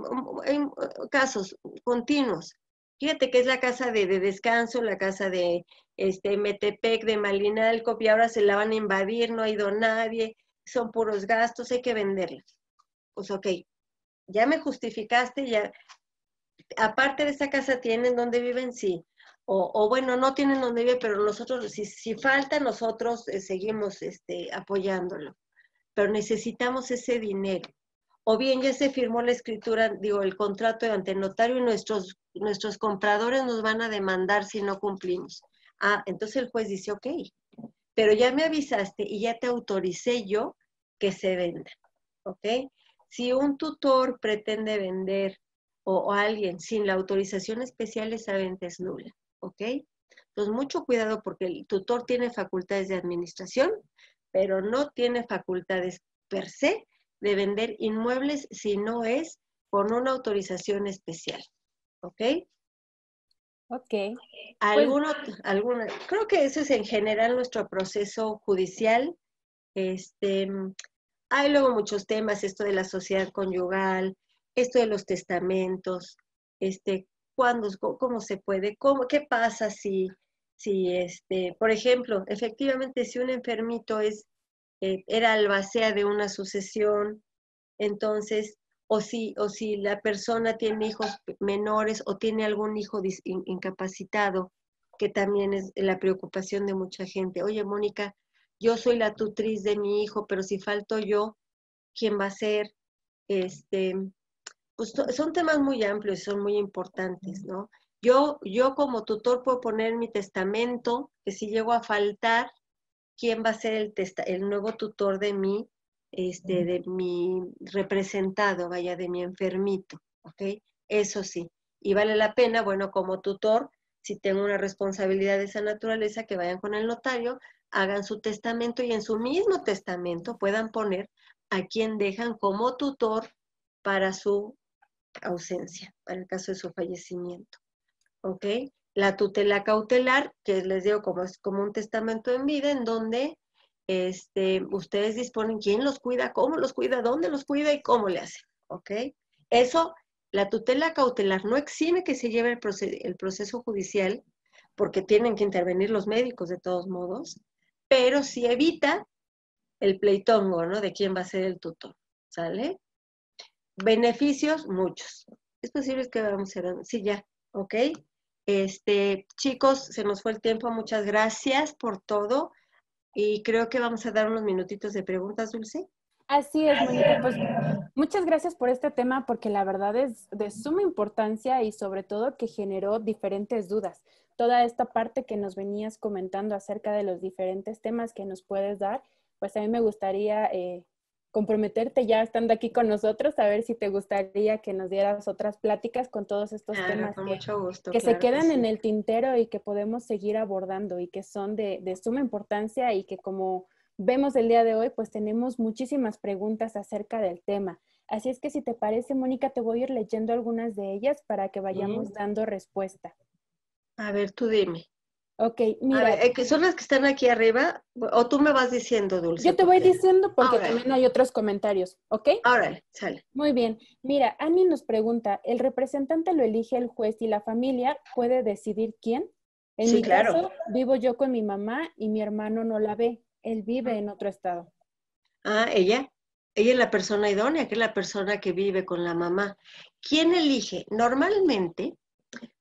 hay uh, casos continuos. Fíjate que es la casa de, descanso, la casa de este, Metepec, de Malinalco, y ahora se la van a invadir, no ha ido nadie, son puros gastos, hay que venderla. Pues ok, ya me justificaste, ya, aparte de esa casa tienen donde viven, sí. O, bueno, no tienen donde viven, pero nosotros, si, falta, nosotros eh, seguimos este, apoyándolo pero necesitamos ese dinero. O bien ya se firmó la escritura, digo, el contrato ante notario y nuestros, nuestros compradores nos van a demandar si no cumplimos. Ah, entonces el juez dice, ok, pero ya me avisaste y ya te autoricé yo que se venda, ¿ok? Si un tutor pretende vender o, o alguien sin la autorización especial, esa venta es nula, ¿ok? Entonces, mucho cuidado porque el tutor tiene facultades de administración, pero no tiene facultades per se de vender inmuebles si no es con una autorización especial. ¿Ok? Ok. Pues Alguno, creo que eso es en general nuestro proceso judicial. Este, hay luego muchos temas, esto de la sociedad conyugal, esto de los testamentos, este, cuándo, cómo se puede, qué pasa si si, este, por ejemplo, efectivamente, si un enfermito es, eh, era albacea de una sucesión, entonces, o si, o si la persona tiene hijos menores o tiene algún hijo incapacitado, que también es la preocupación de mucha gente. Oye, Mónica, yo soy la tutriz de mi hijo, pero si falto yo, ¿quién va a ser? Este, pues, son temas muy amplios y son muy importantes, ¿no? Yo, como tutor puedo poner mi testamento, que si llego a faltar, ¿quién va a ser el, el nuevo tutor de mi, este, de mi representado, vaya, de mi enfermito? ¿Ok? Eso sí. Y vale la pena, bueno, como tutor, si tengo una responsabilidad de esa naturaleza, que vayan con el notario, hagan su testamento y en su mismo testamento puedan poner a quien dejan como tutor para su ausencia, para el caso de su fallecimiento. ¿ok? La tutela cautelar, que les digo como es como un testamento en vida, en donde este, ustedes disponen quién los cuida, cómo los cuida, dónde los cuida y cómo le hacen, ¿ok? Eso, la tutela cautelar no exime que se lleve el, proceso, judicial, porque tienen que intervenir los médicos de todos modos, pero sí evita el pleitongo, ¿no? De quién va a ser el tutor, ¿sale? Beneficios, muchos. Es posible que vamos a... Sí, ya, ¿ok? Este, chicos, se nos fue el tiempo. Muchas gracias por todo. Y creo que vamos a dar unos minutitos de preguntas, Dulce. Así es, Pues muchas gracias por este tema porque la verdad es de suma importancia y sobre todo que generó diferentes dudas. Toda esta parte que nos venías comentando acerca de los diferentes temas que nos puedes dar, pues a mí me gustaría eh, comprometerte ya estando aquí con nosotros, a ver si te gustaría que nos dieras otras pláticas con todos estos temas que, mucho que se quedan en el tintero y que podemos seguir abordando y que son de, suma importancia y que como vemos el día de hoy, pues tenemos muchísimas preguntas acerca del tema. Así es que si te parece, Mónica, te voy a ir leyendo algunas de ellas para que vayamos dando respuesta. A ver, tú dime. Ok, mira. Eh, son las que están aquí arriba, o tú me vas diciendo, Dulce. Yo te voy diciendo porque también hay otros comentarios, ¿ok? Ahora, sale. Muy bien. Mira, Ani nos pregunta: ¿el representante lo elige el juez y la familia puede decidir quién? sí, claro. vivo yo con mi mamá y mi hermano no la ve. Él vive ah. en otro estado. Ah, ella. Ella es la persona idónea, que es la persona que vive con la mamá. ¿Quién elige? Normalmente,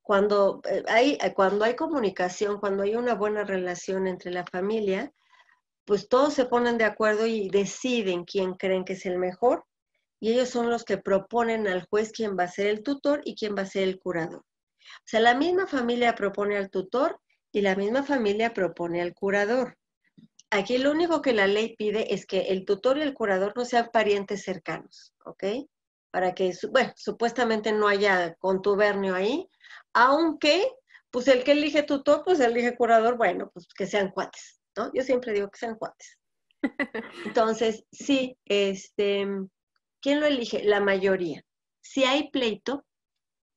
cuando eh, hay, eh, cuando hay comunicación, cuando hay una buena relación entre la familia, pues todos se ponen de acuerdo y deciden quién creen que es el mejor y ellos son los que proponen al juez quién va a ser el tutor y quién va a ser el curador. O sea, la misma familia propone al tutor y la misma familia propone al curador. Aquí lo único que la ley pide es que el tutor y el curador no sean parientes cercanos, ¿ok? Para que, bueno, supuestamente no haya contubernio ahí, aunque pues el que elige tutor, pues elige curador, bueno, pues que sean cuates, ¿no? Yo siempre digo que sean cuates. Entonces, sí, este, ¿quién lo elige? La mayoría. Si hay pleito,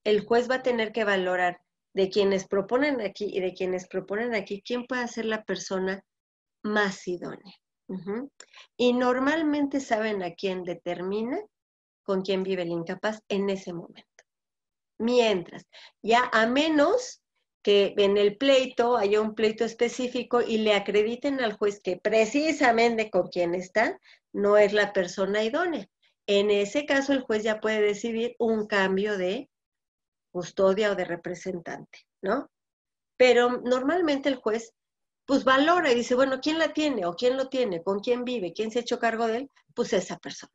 el juez va a tener que valorar de quienes proponen aquí y de quienes proponen aquí, quién puede ser la persona más idónea. Y normalmente saben a quién determina con quién vive el incapaz en ese momento mientras, ya a menos que en el pleito haya un pleito específico y le acrediten al juez que precisamente con quien está no es la persona idónea. En ese caso, el juez ya puede decidir un cambio de custodia o de representante, ¿no? Pero normalmente el juez pues valora y dice, bueno, ¿quién la tiene o quién lo tiene? ¿Con quién vive? ¿Quién se ha hecho cargo de él? Pues esa persona.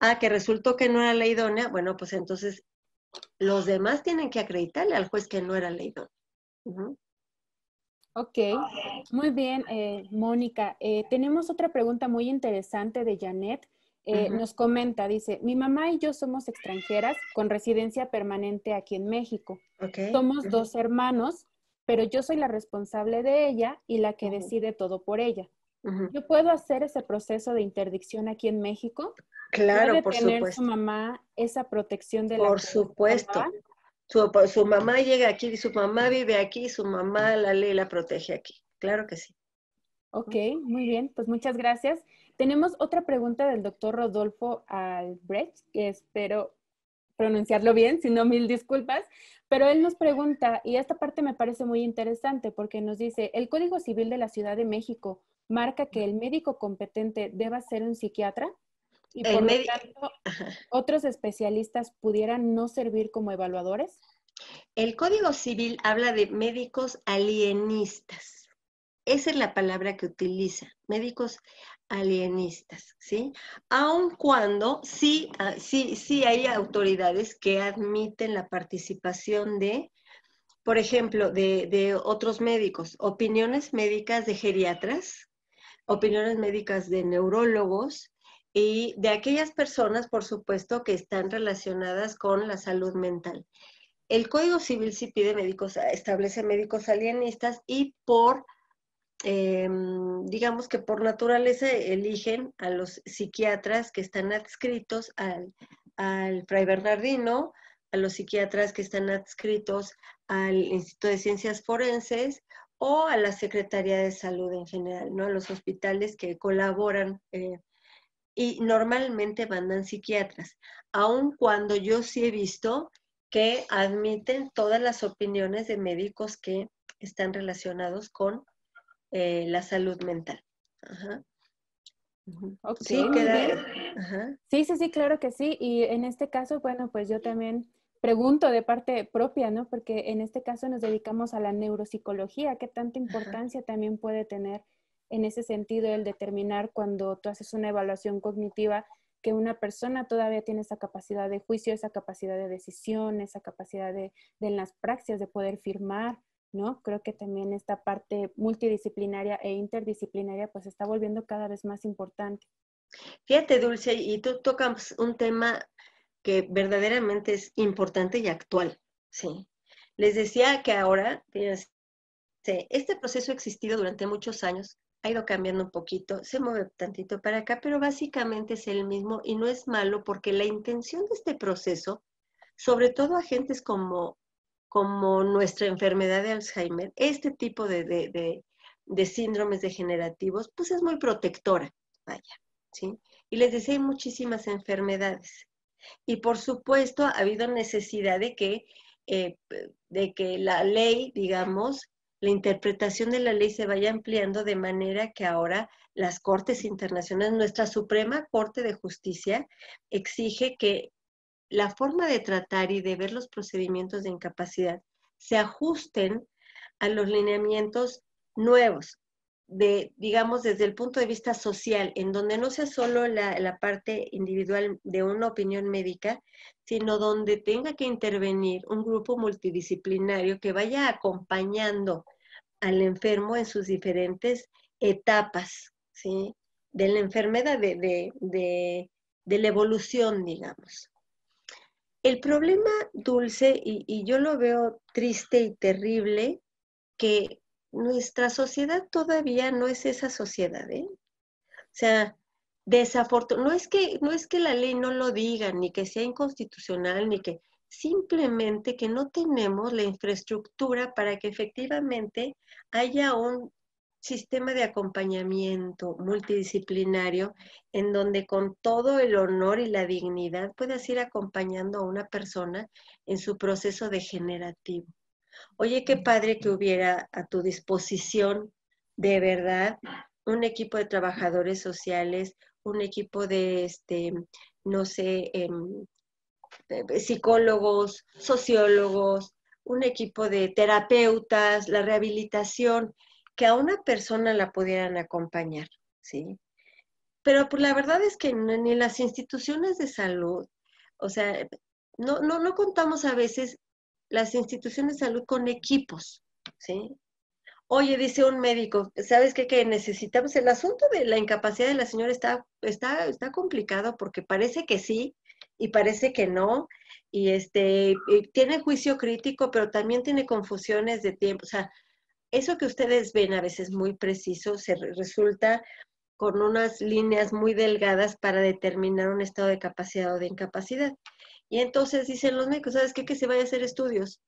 Ah, que resultó que no era la idónea, bueno, pues entonces los demás tienen que acreditarle al juez que no era leído. Ok, muy bien, eh, Mónica. Eh, tenemos otra pregunta muy interesante de Janet. Eh, nos comenta, dice, mi mamá y yo somos extranjeras con residencia permanente aquí en México. Somos dos hermanos, pero yo soy la responsable de ella y la que decide todo por ella. Yo puedo hacer ese proceso de interdicción aquí en México. Claro, ¿Puede por tener su mamá esa protección de la Por supuesto. Su, mamá llega aquí, su mamá vive aquí, su mamá la ley la protege aquí. Claro que sí. Ok, muy bien, pues muchas gracias. Tenemos otra pregunta del doctor Rodolfo Albrecht, que espero pronunciarlo bien, sino mil disculpas, pero él nos pregunta, y esta parte me parece muy interesante porque nos dice, el Código Civil de la Ciudad de México marca que el médico competente deba ser un psiquiatra y por lo tanto otros especialistas pudieran no servir como evaluadores. El Código Civil habla de médicos alienistas. Esa es la palabra que utiliza, médicos alienistas, ¿sí? Aun cuando ah, sí, sí, hay autoridades que admiten la participación de, por ejemplo, de, de otros médicos, opiniones médicas de geriatras, opiniones médicas de neurólogos y de aquellas personas, por supuesto, que están relacionadas con la salud mental. El Código Civil sí pide médicos, establece médicos alienistas y por Em, digamos que por naturaleza eligen a los psiquiatras que están adscritos al, Fray Bernardino, a los psiquiatras que están adscritos al Instituto de Ciencias Forenses o a la Secretaría de Salud en general, ¿no? A los hospitales que colaboran eh, y normalmente mandan psiquiatras, aun cuando yo sí he visto que admiten todas las opiniones de médicos que están relacionados con eh, la salud mental. Sí, sí, sí, claro que sí. Y en este caso, bueno, pues yo también pregunto de parte propia, ¿no? Porque en este caso nos dedicamos a la neuropsicología. ¿Qué tanta importancia también puede tener en ese sentido el determinar cuando tú haces una evaluación cognitiva que una persona todavía tiene esa capacidad de juicio, esa capacidad de decisión, esa capacidad de, de en las praxias de poder firmar? ¿no? Creo que también esta parte multidisciplinaria e interdisciplinaria pues está volviendo cada vez más importante. Fíjate, Dulce, y tú tocas un tema que verdaderamente es importante y actual, ¿sí? Les decía que ahora, este proceso ha existido durante muchos años, ha ido cambiando un poquito, se mueve tantito para acá, pero básicamente es el mismo y no es malo porque la intención de este proceso, sobre todo agentes como como nuestra enfermedad de Alzheimer, este tipo de, síndromes degenerativos, pues es muy protectora, vaya, ¿sí? Y les decía, hay muchísimas enfermedades. Y por supuesto, ha habido necesidad de que, eh, de que la ley, digamos, la interpretación de la ley se vaya ampliando de manera que ahora las Cortes Internacionales, nuestra Suprema Corte de Justicia, exige que la forma de tratar y de ver los procedimientos de incapacidad se ajusten a los lineamientos nuevos, de, digamos, desde el punto de vista social, en donde no sea solo la, parte individual de una opinión médica, sino donde tenga que intervenir un grupo multidisciplinario que vaya acompañando al enfermo en sus diferentes etapas, ¿sí? De la enfermedad, de la evolución, digamos. El problema dulce, y, yo lo veo triste y terrible, que nuestra sociedad todavía no es esa sociedad, ¿eh? O sea, desafortunadamente, no es que, no es que la ley no lo diga, ni que sea inconstitucional, ni que simplemente que no tenemos la infraestructura para que efectivamente haya un sistema de acompañamiento multidisciplinario en donde con todo el honor y la dignidad puedas ir acompañando a una persona en su proceso degenerativo. Oye, qué padre que hubiera a tu disposición de verdad un equipo de trabajadores sociales, un equipo de, este, no sé, em, eh, psicólogos, sociólogos, un equipo de terapeutas, la rehabilitación que a una persona la pudieran acompañar, ¿sí? Pero pues, la verdad es que ni las instituciones de salud, o sea, no, no, no contamos a veces las instituciones de salud con equipos, ¿sí? Oye, dice un médico, ¿sabes qué? Que necesitamos, el asunto de la incapacidad de la señora está, está, está complicado porque parece que sí y parece que no, y este, tiene juicio crítico, pero también tiene confusiones de tiempo, o sea, eso que ustedes ven a veces muy preciso se resulta con unas líneas muy delgadas para determinar un estado de capacidad o de incapacidad. Y entonces dicen los médicos, ¿sabes qué? Que se vaya a hacer estudios.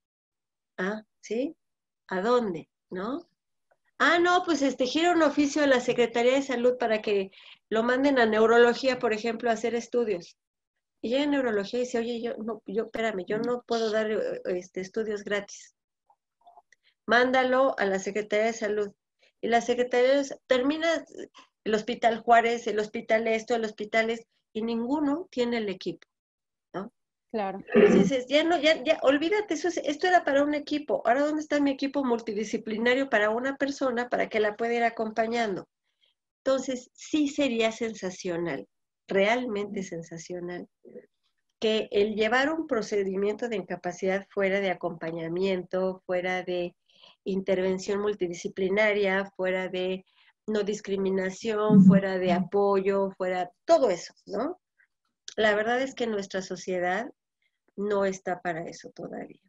Ah, ¿sí? ¿A dónde? ¿No? Ah, no, pues este, gira un oficio de la Secretaría de Salud para que lo manden a neurología, por ejemplo, a hacer estudios. Y llega neurología dice, oye, yo no, yo espérame, yo no puedo dar este, estudios gratis mándalo a la Secretaría de Salud. Y la Secretaría de Salud termina el Hospital Juárez, el Hospital esto, el Hospital esto, y ninguno tiene el equipo, ¿no? Claro. Entonces, ya no, ya, ya, olvídate, eso, esto era para un equipo. Ahora, ¿dónde está mi equipo multidisciplinario para una persona para que la pueda ir acompañando? Entonces, sí sería sensacional, realmente sensacional, que el llevar un procedimiento de incapacidad fuera de acompañamiento, fuera de intervención multidisciplinaria, fuera de no discriminación, fuera de apoyo, fuera todo eso, ¿no? La verdad es que nuestra sociedad no está para eso todavía.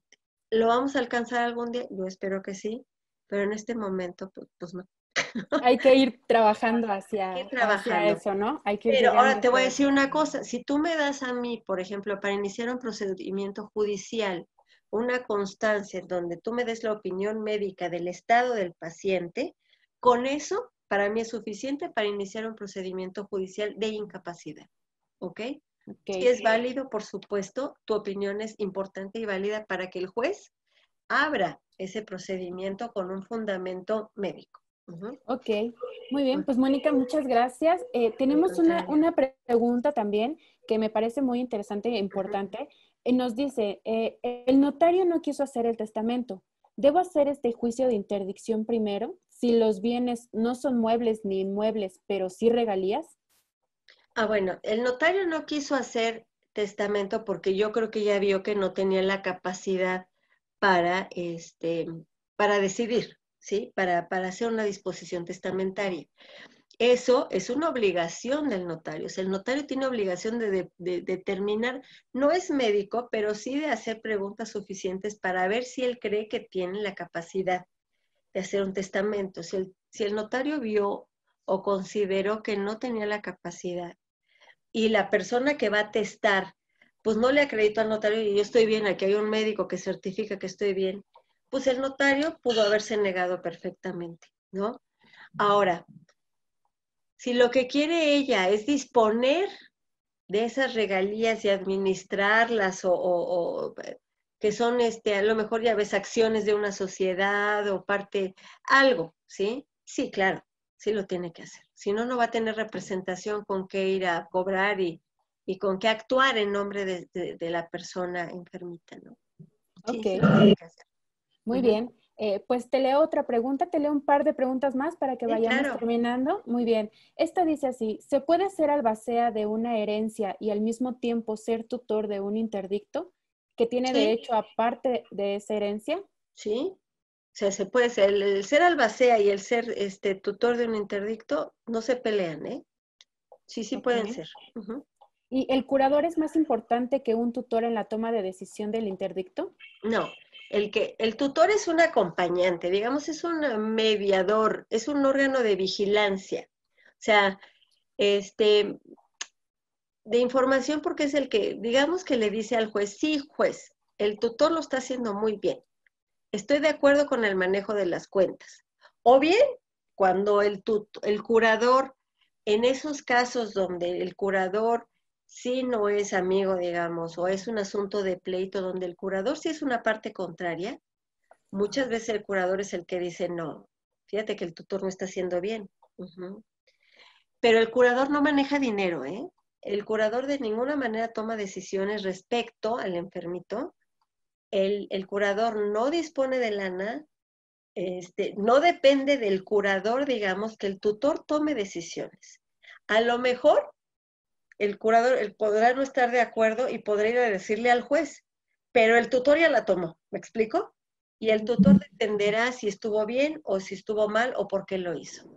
¿Lo vamos a alcanzar algún día? Yo espero que sí, pero en este momento, pues, pues no. Hay que ir trabajando hacia, eso, ¿no? pero ahora te voy a decir una cosa, si tú me das a mí, por ejemplo, para iniciar un procedimiento judicial, una constancia en donde tú me des la opinión médica del estado del paciente, con eso para mí es suficiente para iniciar un procedimiento judicial de incapacidad. ¿Ok? Okay. Si es válido, por supuesto, tu opinión es importante y válida para que el juez abra ese procedimiento con un fundamento médico. Ok, muy bien, pues Mónica, muchas gracias. Eh, tenemos una, pregunta también que me parece muy interesante e importante. Eh, nos dice, eh, el notario no quiso hacer el testamento. ¿Debo hacer este juicio de interdicción primero? Si los bienes no son muebles ni inmuebles, pero sí regalías. Ah, bueno, el notario no quiso hacer testamento porque yo creo que ya vio que no tenía la capacidad para, este, para decidir, ¿sí? Para, para hacer una disposición testamentaria. Eso es una obligación del notario. Si el notario tiene obligación de, determinar, no es médico, pero sí de hacer preguntas suficientes para ver si él cree que tiene la capacidad de hacer un testamento. Si el, si el notario vio o consideró que no tenía la capacidad y la persona que va a testar, pues no le acreditó al notario y yo estoy bien, aquí hay un médico que certifica que estoy bien, pues el notario pudo haberse negado perfectamente, ¿no? Ahora, si lo que quiere ella es disponer de esas regalías y administrarlas o, eh, que son este, a lo mejor ya ves acciones de una sociedad o parte, algo, ¿sí? Sí, claro, sí lo tiene que hacer. Si no, no va a tener representación con qué ir a cobrar y, con qué actuar en nombre de, la persona enfermita, ¿no? Muy bien. Eh, pues te leo otra pregunta, te leo un par de preguntas más para que vayamos terminando. Muy bien. Esta dice así, ¿se puede ser albacea de una herencia y al mismo tiempo ser tutor de un interdicto que tiene derecho a parte de esa herencia? Sí. O sea, se puede ser, el, ser albacea y el ser este, tutor de un interdicto no se pelean, ¿eh? Sí, sí pueden ser. ¿Y el curador es más importante que un tutor en la toma de decisión del interdicto? No, el que el tutor es un acompañante, digamos, es un mediador, es un órgano de vigilancia. O sea, este de información porque es el que, digamos que le dice al juez, sí, juez, el tutor lo está haciendo muy bien. Estoy de acuerdo con el manejo de las cuentas. O bien, cuando el, el curador, en esos casos donde el curador si no es amigo, digamos, o es un asunto de pleito donde el curador sí es una parte contraria, muchas veces el curador es el que dice, no, fíjate que el tutor no está haciendo bien. Pero el curador no maneja dinero, ¿eh? El curador de ninguna manera toma decisiones respecto al enfermito. El, el curador no dispone de lana, este, no depende del curador, digamos, que el tutor tome decisiones. A lo mejor el curador podrá no estar de acuerdo y podrá ir a decirle al juez, pero el tutor ya la tomó, ¿me explico? Y el tutor entenderá si estuvo bien o si estuvo mal o por qué lo hizo.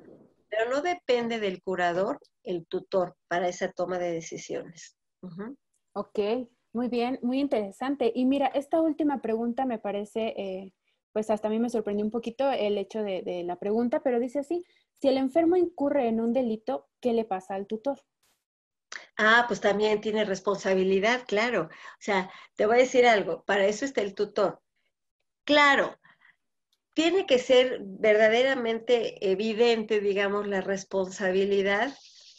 Pero no depende del curador el tutor para esa toma de decisiones. Ok, muy bien, muy interesante. Y mira, esta última pregunta me parece, eh, pues hasta a mí me sorprendió un poquito el hecho de la pregunta, pero dice así, si el enfermo incurre en un delito, ¿qué le pasa al tutor? Ah, pues también tiene responsabilidad, claro. O sea, te voy a decir algo, para eso está el tutor. Claro, tiene que ser verdaderamente evidente, digamos, la responsabilidad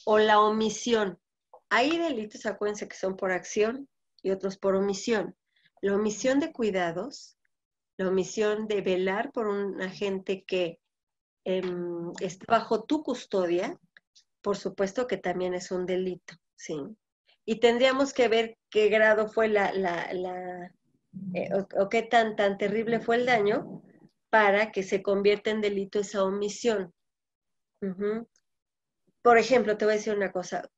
o la omisión. Hay delitos, acuérdense, que son por acción y otros por omisión. La omisión de cuidados, la omisión de velar por un agente que em, está bajo tu custodia, por supuesto que también es un delito. Sí. Y tendríamos que ver qué grado fue la, eh, o, qué tan, tan terrible fue el daño para que se convierta en delito esa omisión. Por ejemplo, te voy a decir una cosa.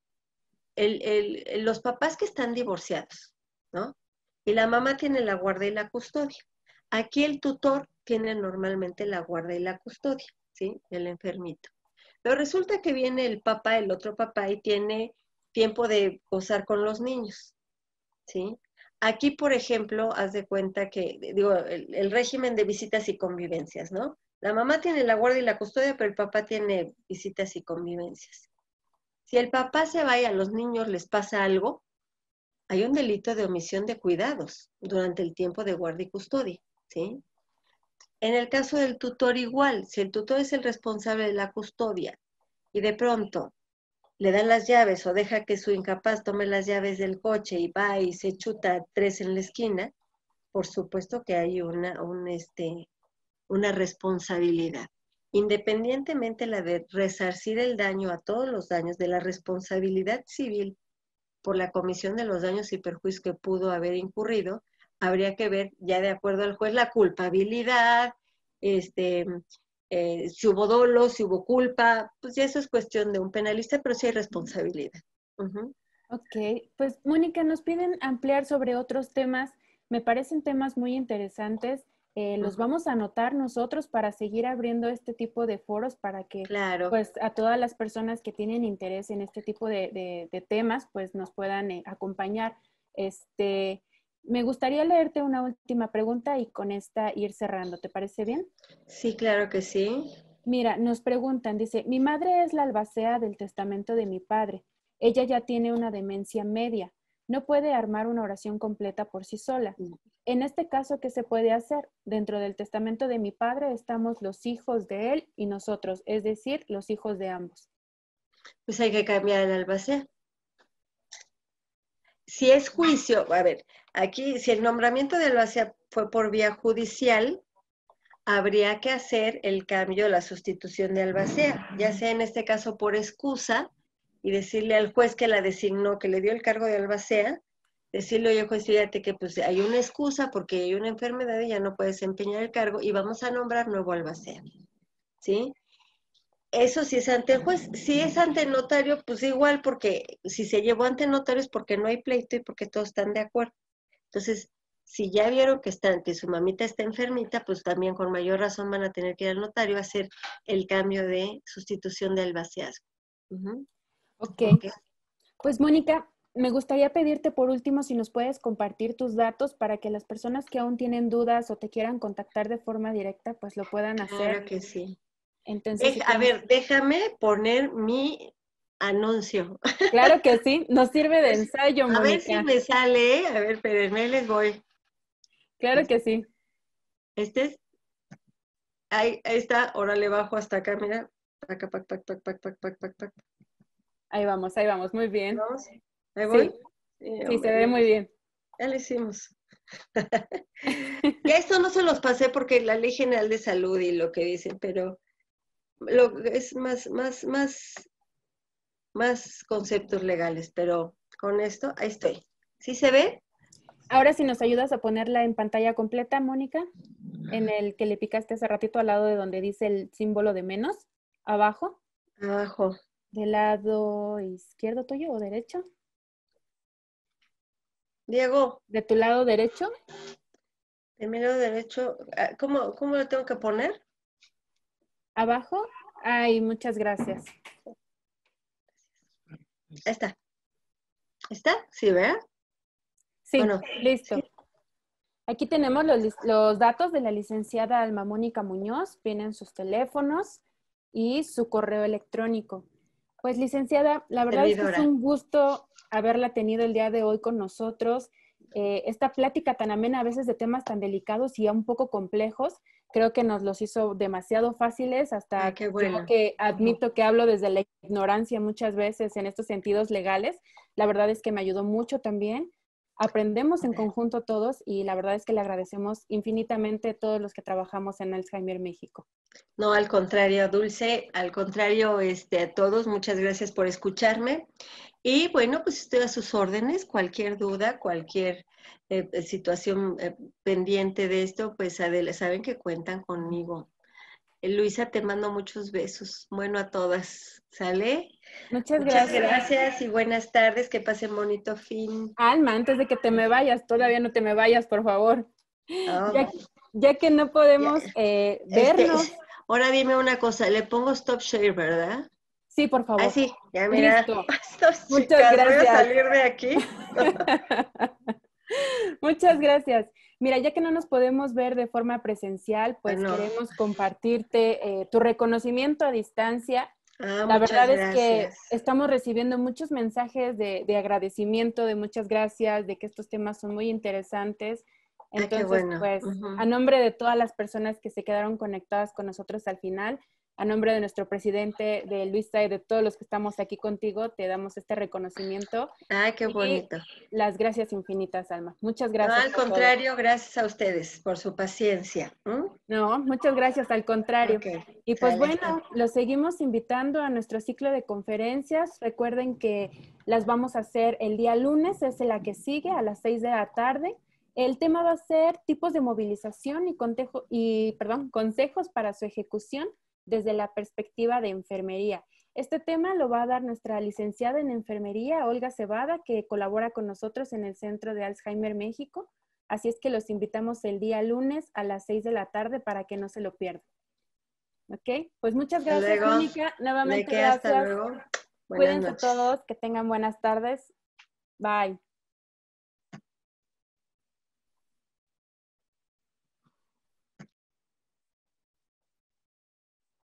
los papás que están divorciados, ¿no? Y la mamá tiene la guarda y la custodia. Aquí el tutor tiene normalmente la guarda y la custodia, ¿sí? El enfermito. Pero resulta que viene el papá, el otro papá, y tiene tiempo de gozar con los niños, ¿sí? Aquí, por ejemplo, haz de cuenta que, digo, el, el, régimen de visitas y convivencias, ¿no? La mamá tiene la guardia y la custodia, pero el papá tiene visitas y convivencias. Si el papá se va y a los niños les pasa algo, hay un delito de omisión de cuidados durante el tiempo de guardia y custodia, ¿sí? En el caso del tutor igual, si el tutor es el responsable de la custodia y de pronto le dan las llaves o deja que su incapaz tome las llaves del coche y va y se chuta tres en la esquina, por supuesto que hay una, un, este, una responsabilidad. Independientemente la de resarcir el daño a todos los daños de la responsabilidad civil por la comisión de los daños y perjuicios que pudo haber incurrido, habría que ver ya de acuerdo al juez la culpabilidad, este, eh, si hubo dolo, si hubo culpa, pues ya eso es cuestión de un penalista, pero sí hay responsabilidad. Ok, pues Mónica, nos piden ampliar sobre otros temas. Me parecen temas muy interesantes. Eh, los vamos a anotar nosotros para seguir abriendo este tipo de foros para que pues a todas las personas que tienen interés en este tipo de, temas pues nos puedan eh, acompañar. Este, me gustaría leerte una última pregunta y con esta ir cerrando. ¿Te parece bien? Sí, claro que sí. Mira, nos preguntan, dice, mi madre es la albacea del testamento de mi padre. Ella ya tiene una demencia media. No puede armar una oración completa por sí sola. En este caso, ¿qué se puede hacer? Dentro del testamento de mi padre estamos los hijos de él y nosotros, es decir, los hijos de ambos. Pues hay que cambiar el albacea si es juicio, a ver, aquí, si el nombramiento de albacea fue por vía judicial, habría que hacer el cambio, la sustitución de Albacea, ya sea en este caso por excusa y decirle al juez que la designó, que le dio el cargo de Albacea, decirle, oye juez, fíjate que pues hay una excusa porque hay una enfermedad y ya no puede desempeñar el cargo y vamos a nombrar nuevo Albacea, ¿sí? Eso sí es ante juez. Si es ante notario, pues igual, porque si se llevó ante el notario es porque no hay pleito y porque todos están de acuerdo. Entonces, si ya vieron que están, que su mamita está enfermita, pues también con mayor razón van a tener que ir al notario a hacer el cambio de sustitución del vaciazgo ok. Pues Mónica, me gustaría pedirte por último si nos puedes compartir tus datos para que las personas que aún tienen dudas o te quieran contactar de forma directa, pues lo puedan hacer. Claro que sí a ver, déjame poner mi anuncio. Claro que sí, nos sirve de ensayo. A ver si me sale, ¿eh? a ver, espérenme, les voy. Claro que sí. Este es, ahí, está, ahora le bajo hasta acá, mira. Ahí vamos, ahí vamos, muy bien. ¿Vamos? Ahí voy. Sí, se ve muy bien. Ya lo hicimos. ya esto no se los pasé porque la Ley General de Salud y lo que dicen, pero es más, más, más, más conceptos legales, pero con esto, ahí estoy. ¿Sí se ve? Ahora si nos ayudas a ponerla en pantalla completa, Mónica, en el que le picaste hace ratito al lado de donde dice el símbolo de menos, abajo. Abajo. ¿Del lado izquierdo tuyo o derecho? Diego. ¿De tu lado derecho? De mi lado derecho. Ah, ¿Cómo, cómo lo tengo que poner? abajo. Ay, muchas gracias. Está. ¿Está? Sí, vea, Sí, listo. Aquí tenemos los, datos de la licenciada Alma Mónica Muñoz, vienen sus teléfonos y su correo electrónico. Pues licenciada, la verdad es que es un gusto haberla tenido el día de hoy con nosotros. Eh, esta plática tan amena a veces de temas tan delicados y un poco complejos, creo que nos los hizo demasiado fáciles, hasta que admito que hablo desde la ignorancia muchas veces en estos sentidos legales. La verdad es que me ayudó mucho también aprendemos en conjunto todos y la verdad es que le agradecemos infinitamente a todos los que trabajamos en Alzheimer México. No, al contrario, Dulce, al contrario, este, a todos, muchas gracias por escucharme. Y bueno, pues estoy a sus órdenes, cualquier duda, cualquier eh, situación eh, pendiente de esto, pues saben que cuentan conmigo. Luisa, te mando muchos besos. Bueno, a todas. ¿Sale? Muchas, Muchas gracias. y buenas tardes. Que pasen bonito fin. Alma, antes de que te me vayas, todavía no te me vayas, por favor. Oh. Ya, que no podemos eh, este, vernos. ahora dime una cosa, le pongo stop share, ¿verdad? Sí, por favor. Ah, sí, ya mira. Muchas gracias. Voy salir de aquí. Muchas gracias. Mira, ya que no nos podemos ver de forma presencial, pues queremos compartirte eh, tu reconocimiento a distancia. Ah, la verdad es que estamos recibiendo muchos mensajes de, agradecimiento, de muchas gracias, de que estos temas son muy interesantes. Ah, Entonces, pues, a nombre de todas las personas que se quedaron conectadas con nosotros al final, a nombre de nuestro presidente, de Luisa y de todos los que estamos aquí contigo, te damos este reconocimiento. Ay, qué bonito. Y las gracias infinitas, Alma. Muchas gracias. No, al contrario, gracias a ustedes por su paciencia. No, muchas gracias, al contrario. Y pues bueno, los seguimos invitando a nuestro ciclo de conferencias. Recuerden que las vamos a hacer el día lunes, es la que sigue, a las 6 de la tarde. El tema va a ser tipos de movilización y, y perdón, consejos para su ejecución desde la perspectiva de enfermería. Este tema lo va a dar nuestra licenciada en enfermería, Olga Cebada, que colabora con nosotros en el Centro de Alzheimer México. Así es que los invitamos el día lunes a las 6 de la tarde para que no se lo pierdan. ¿Ok? Pues muchas gracias, Mónica. Nuevamente, gracias. Cuídense todos, que tengan buenas tardes. Bye.